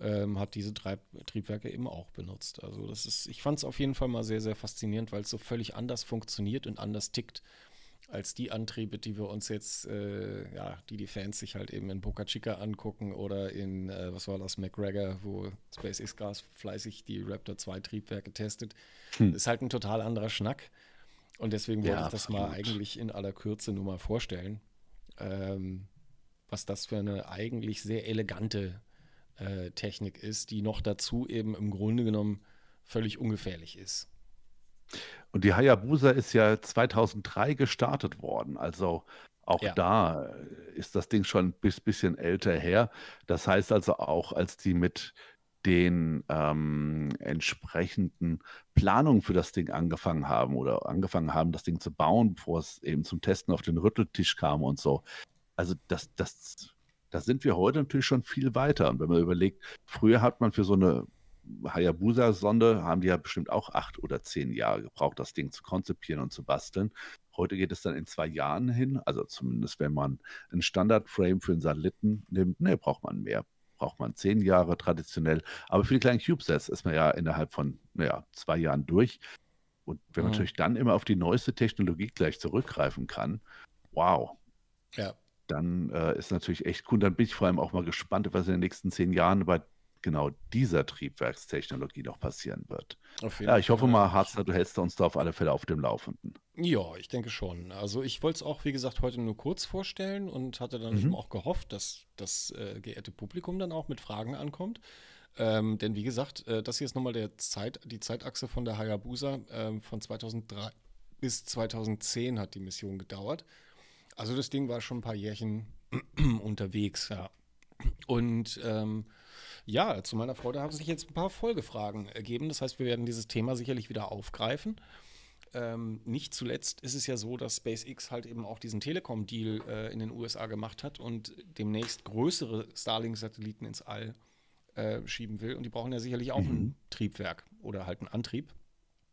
ähm, hat diese Treib Triebwerke eben auch benutzt. Also das ist, ich fand es auf jeden Fall mal sehr, sehr faszinierend, weil es so völlig anders funktioniert und anders tickt als die Antriebe, die wir uns jetzt, äh, ja, die die Fans sich halt eben in Boca Chica angucken oder in, äh, was war das, McGregor, wo SpaceX Gas fleißig die Raptor 2 Triebwerke testet. Hm. Ist halt ein total anderer Schnack. Und deswegen wollte ja, ich das absolut. mal eigentlich in aller Kürze nur mal vorstellen, ähm, was das für eine eigentlich sehr elegante äh, Technik ist, die noch dazu eben im Grunde genommen völlig ungefährlich ist.
Und die Hayabusa ist ja 2003 gestartet worden. Also auch ja. da äh, ist das Ding schon ein bisschen älter her. Das heißt also auch, als die mit den ähm, entsprechenden Planungen für das Ding angefangen haben oder angefangen haben, das Ding zu bauen, bevor es eben zum Testen auf den Rütteltisch kam und so. Also das, das, da sind wir heute natürlich schon viel weiter. Und wenn man überlegt, früher hat man für so eine Hayabusa-Sonde haben die ja bestimmt auch acht oder zehn Jahre gebraucht, das Ding zu konzipieren und zu basteln. Heute geht es dann in zwei Jahren hin, also zumindest wenn man ein Standard-Frame für einen Satelliten nimmt, ne, braucht man mehr. Braucht man zehn Jahre traditionell. Aber für die kleinen CubeSats ist man ja innerhalb von naja, zwei Jahren durch. Und wenn man mhm. natürlich dann immer auf die neueste Technologie gleich zurückgreifen kann, wow. Ja. Dann äh, ist natürlich echt cool. Dann bin ich vor allem auch mal gespannt, was in den nächsten zehn Jahren bei genau dieser Triebwerkstechnologie noch passieren wird. ja, ich hoffe mal, Harzner, du hältst uns da auf alle Fälle auf dem Laufenden.
Ja, ich denke schon. Also ich wollte es auch, wie gesagt, heute nur kurz vorstellen und hatte dann mhm. eben auch gehofft, dass das äh, geehrte Publikum dann auch mit Fragen ankommt. Ähm, denn wie gesagt, äh, das hier ist nochmal der Zeit, die Zeitachse von der Hayabusa äh, von 2003 bis 2010 hat die Mission gedauert. Also das Ding war schon ein paar Jährchen unterwegs, ja. Und ähm, ja, zu meiner Freude haben sich jetzt ein paar Folgefragen ergeben. Das heißt, wir werden dieses Thema sicherlich wieder aufgreifen. Ähm, nicht zuletzt ist es ja so, dass SpaceX halt eben auch diesen Telekom-Deal äh, in den USA gemacht hat und demnächst größere Starlink-Satelliten ins All äh, schieben will. Und die brauchen ja sicherlich auch mhm. ein Triebwerk oder halt einen Antrieb.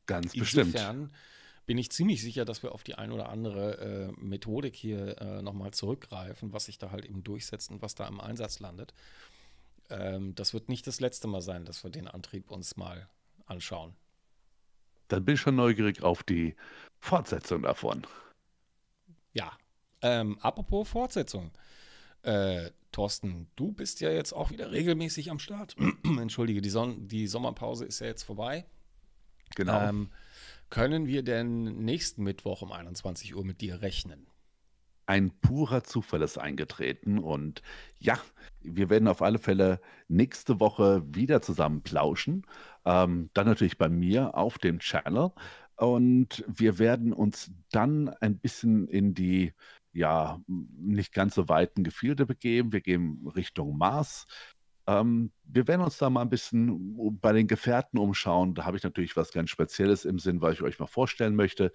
Ganz Insofern bestimmt. Insofern bin ich ziemlich sicher, dass wir auf die ein oder andere äh, Methodik hier äh, nochmal zurückgreifen, was sich da halt eben durchsetzt und was da im Einsatz landet ähm, das wird nicht das letzte Mal sein, dass wir den Antrieb uns mal anschauen.
Dann bin ich schon neugierig auf die Fortsetzung davon.
Ja. Ähm, apropos Fortsetzung. Äh, Thorsten, du bist ja jetzt auch wieder regelmäßig am Start. Entschuldige, die, Son die Sommerpause ist ja jetzt vorbei. Genau. Ähm, können wir denn nächsten Mittwoch um 21 Uhr mit dir rechnen?
ein purer Zufall ist eingetreten. Und ja, wir werden auf alle Fälle nächste Woche wieder zusammen plauschen. Ähm, dann natürlich bei mir auf dem Channel. Und wir werden uns dann ein bisschen in die, ja, nicht ganz so weiten Gefilde begeben. Wir gehen Richtung Mars. Ähm, wir werden uns da mal ein bisschen bei den Gefährten umschauen. Da habe ich natürlich was ganz Spezielles im Sinn, was ich euch mal vorstellen möchte.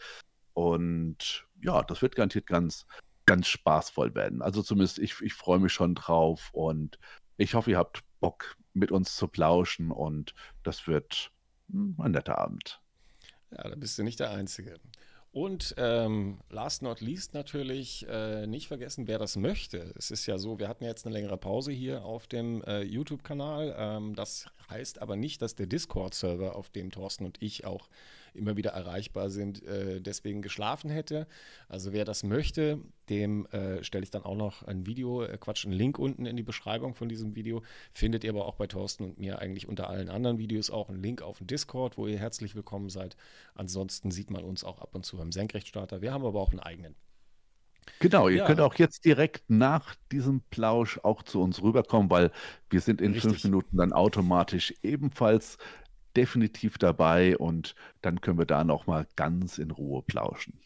Und ja, das wird garantiert ganz ganz spaßvoll werden. Also zumindest ich, ich freue mich schon drauf und ich hoffe, ihr habt Bock, mit uns zu plauschen und das wird hm, ein netter Abend. Ja, da bist du nicht der
Einzige. Und ähm, last not least natürlich äh, nicht vergessen, wer das möchte. Es ist ja so, wir hatten jetzt eine längere Pause hier auf dem äh, YouTube-Kanal. Ähm, das heißt aber nicht, dass der Discord-Server, auf dem Thorsten und ich auch äh, immer wieder erreichbar sind, äh, deswegen geschlafen hätte. Also wer das möchte, dem äh, stelle ich dann auch noch ein Video, äh, Quatsch, einen Link unten in die Beschreibung von diesem Video. Findet ihr aber auch bei Thorsten und mir eigentlich unter allen anderen Videos auch einen Link auf den Discord, wo ihr herzlich willkommen seid. Ansonsten sieht man uns auch ab und zu beim Senkrechtstarter. Wir haben aber auch einen eigenen.
Genau, ihr ja. könnt auch jetzt direkt nach diesem Plausch auch zu uns rüberkommen, weil wir sind in Richtig. fünf Minuten dann automatisch ebenfalls definitiv dabei und dann können wir da nochmal ganz in Ruhe plauschen.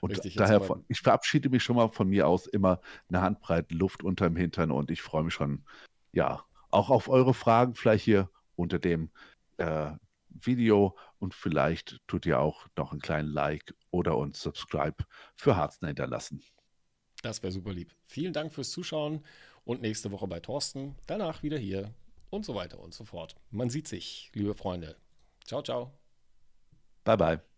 Und Richtig, daher, von, ich verabschiede mich schon mal von mir aus immer eine Handbreit Luft unterm Hintern und ich freue mich schon, ja, auch auf eure Fragen vielleicht hier unter dem äh, Video und vielleicht tut ihr auch noch einen kleinen Like oder uns Subscribe für Harzen hinterlassen.
Das wäre super lieb. Vielen Dank fürs Zuschauen und nächste Woche bei Thorsten. Danach wieder hier und so weiter und so fort. Man sieht sich, liebe Freunde. Ciao, ciao. Bye, bye.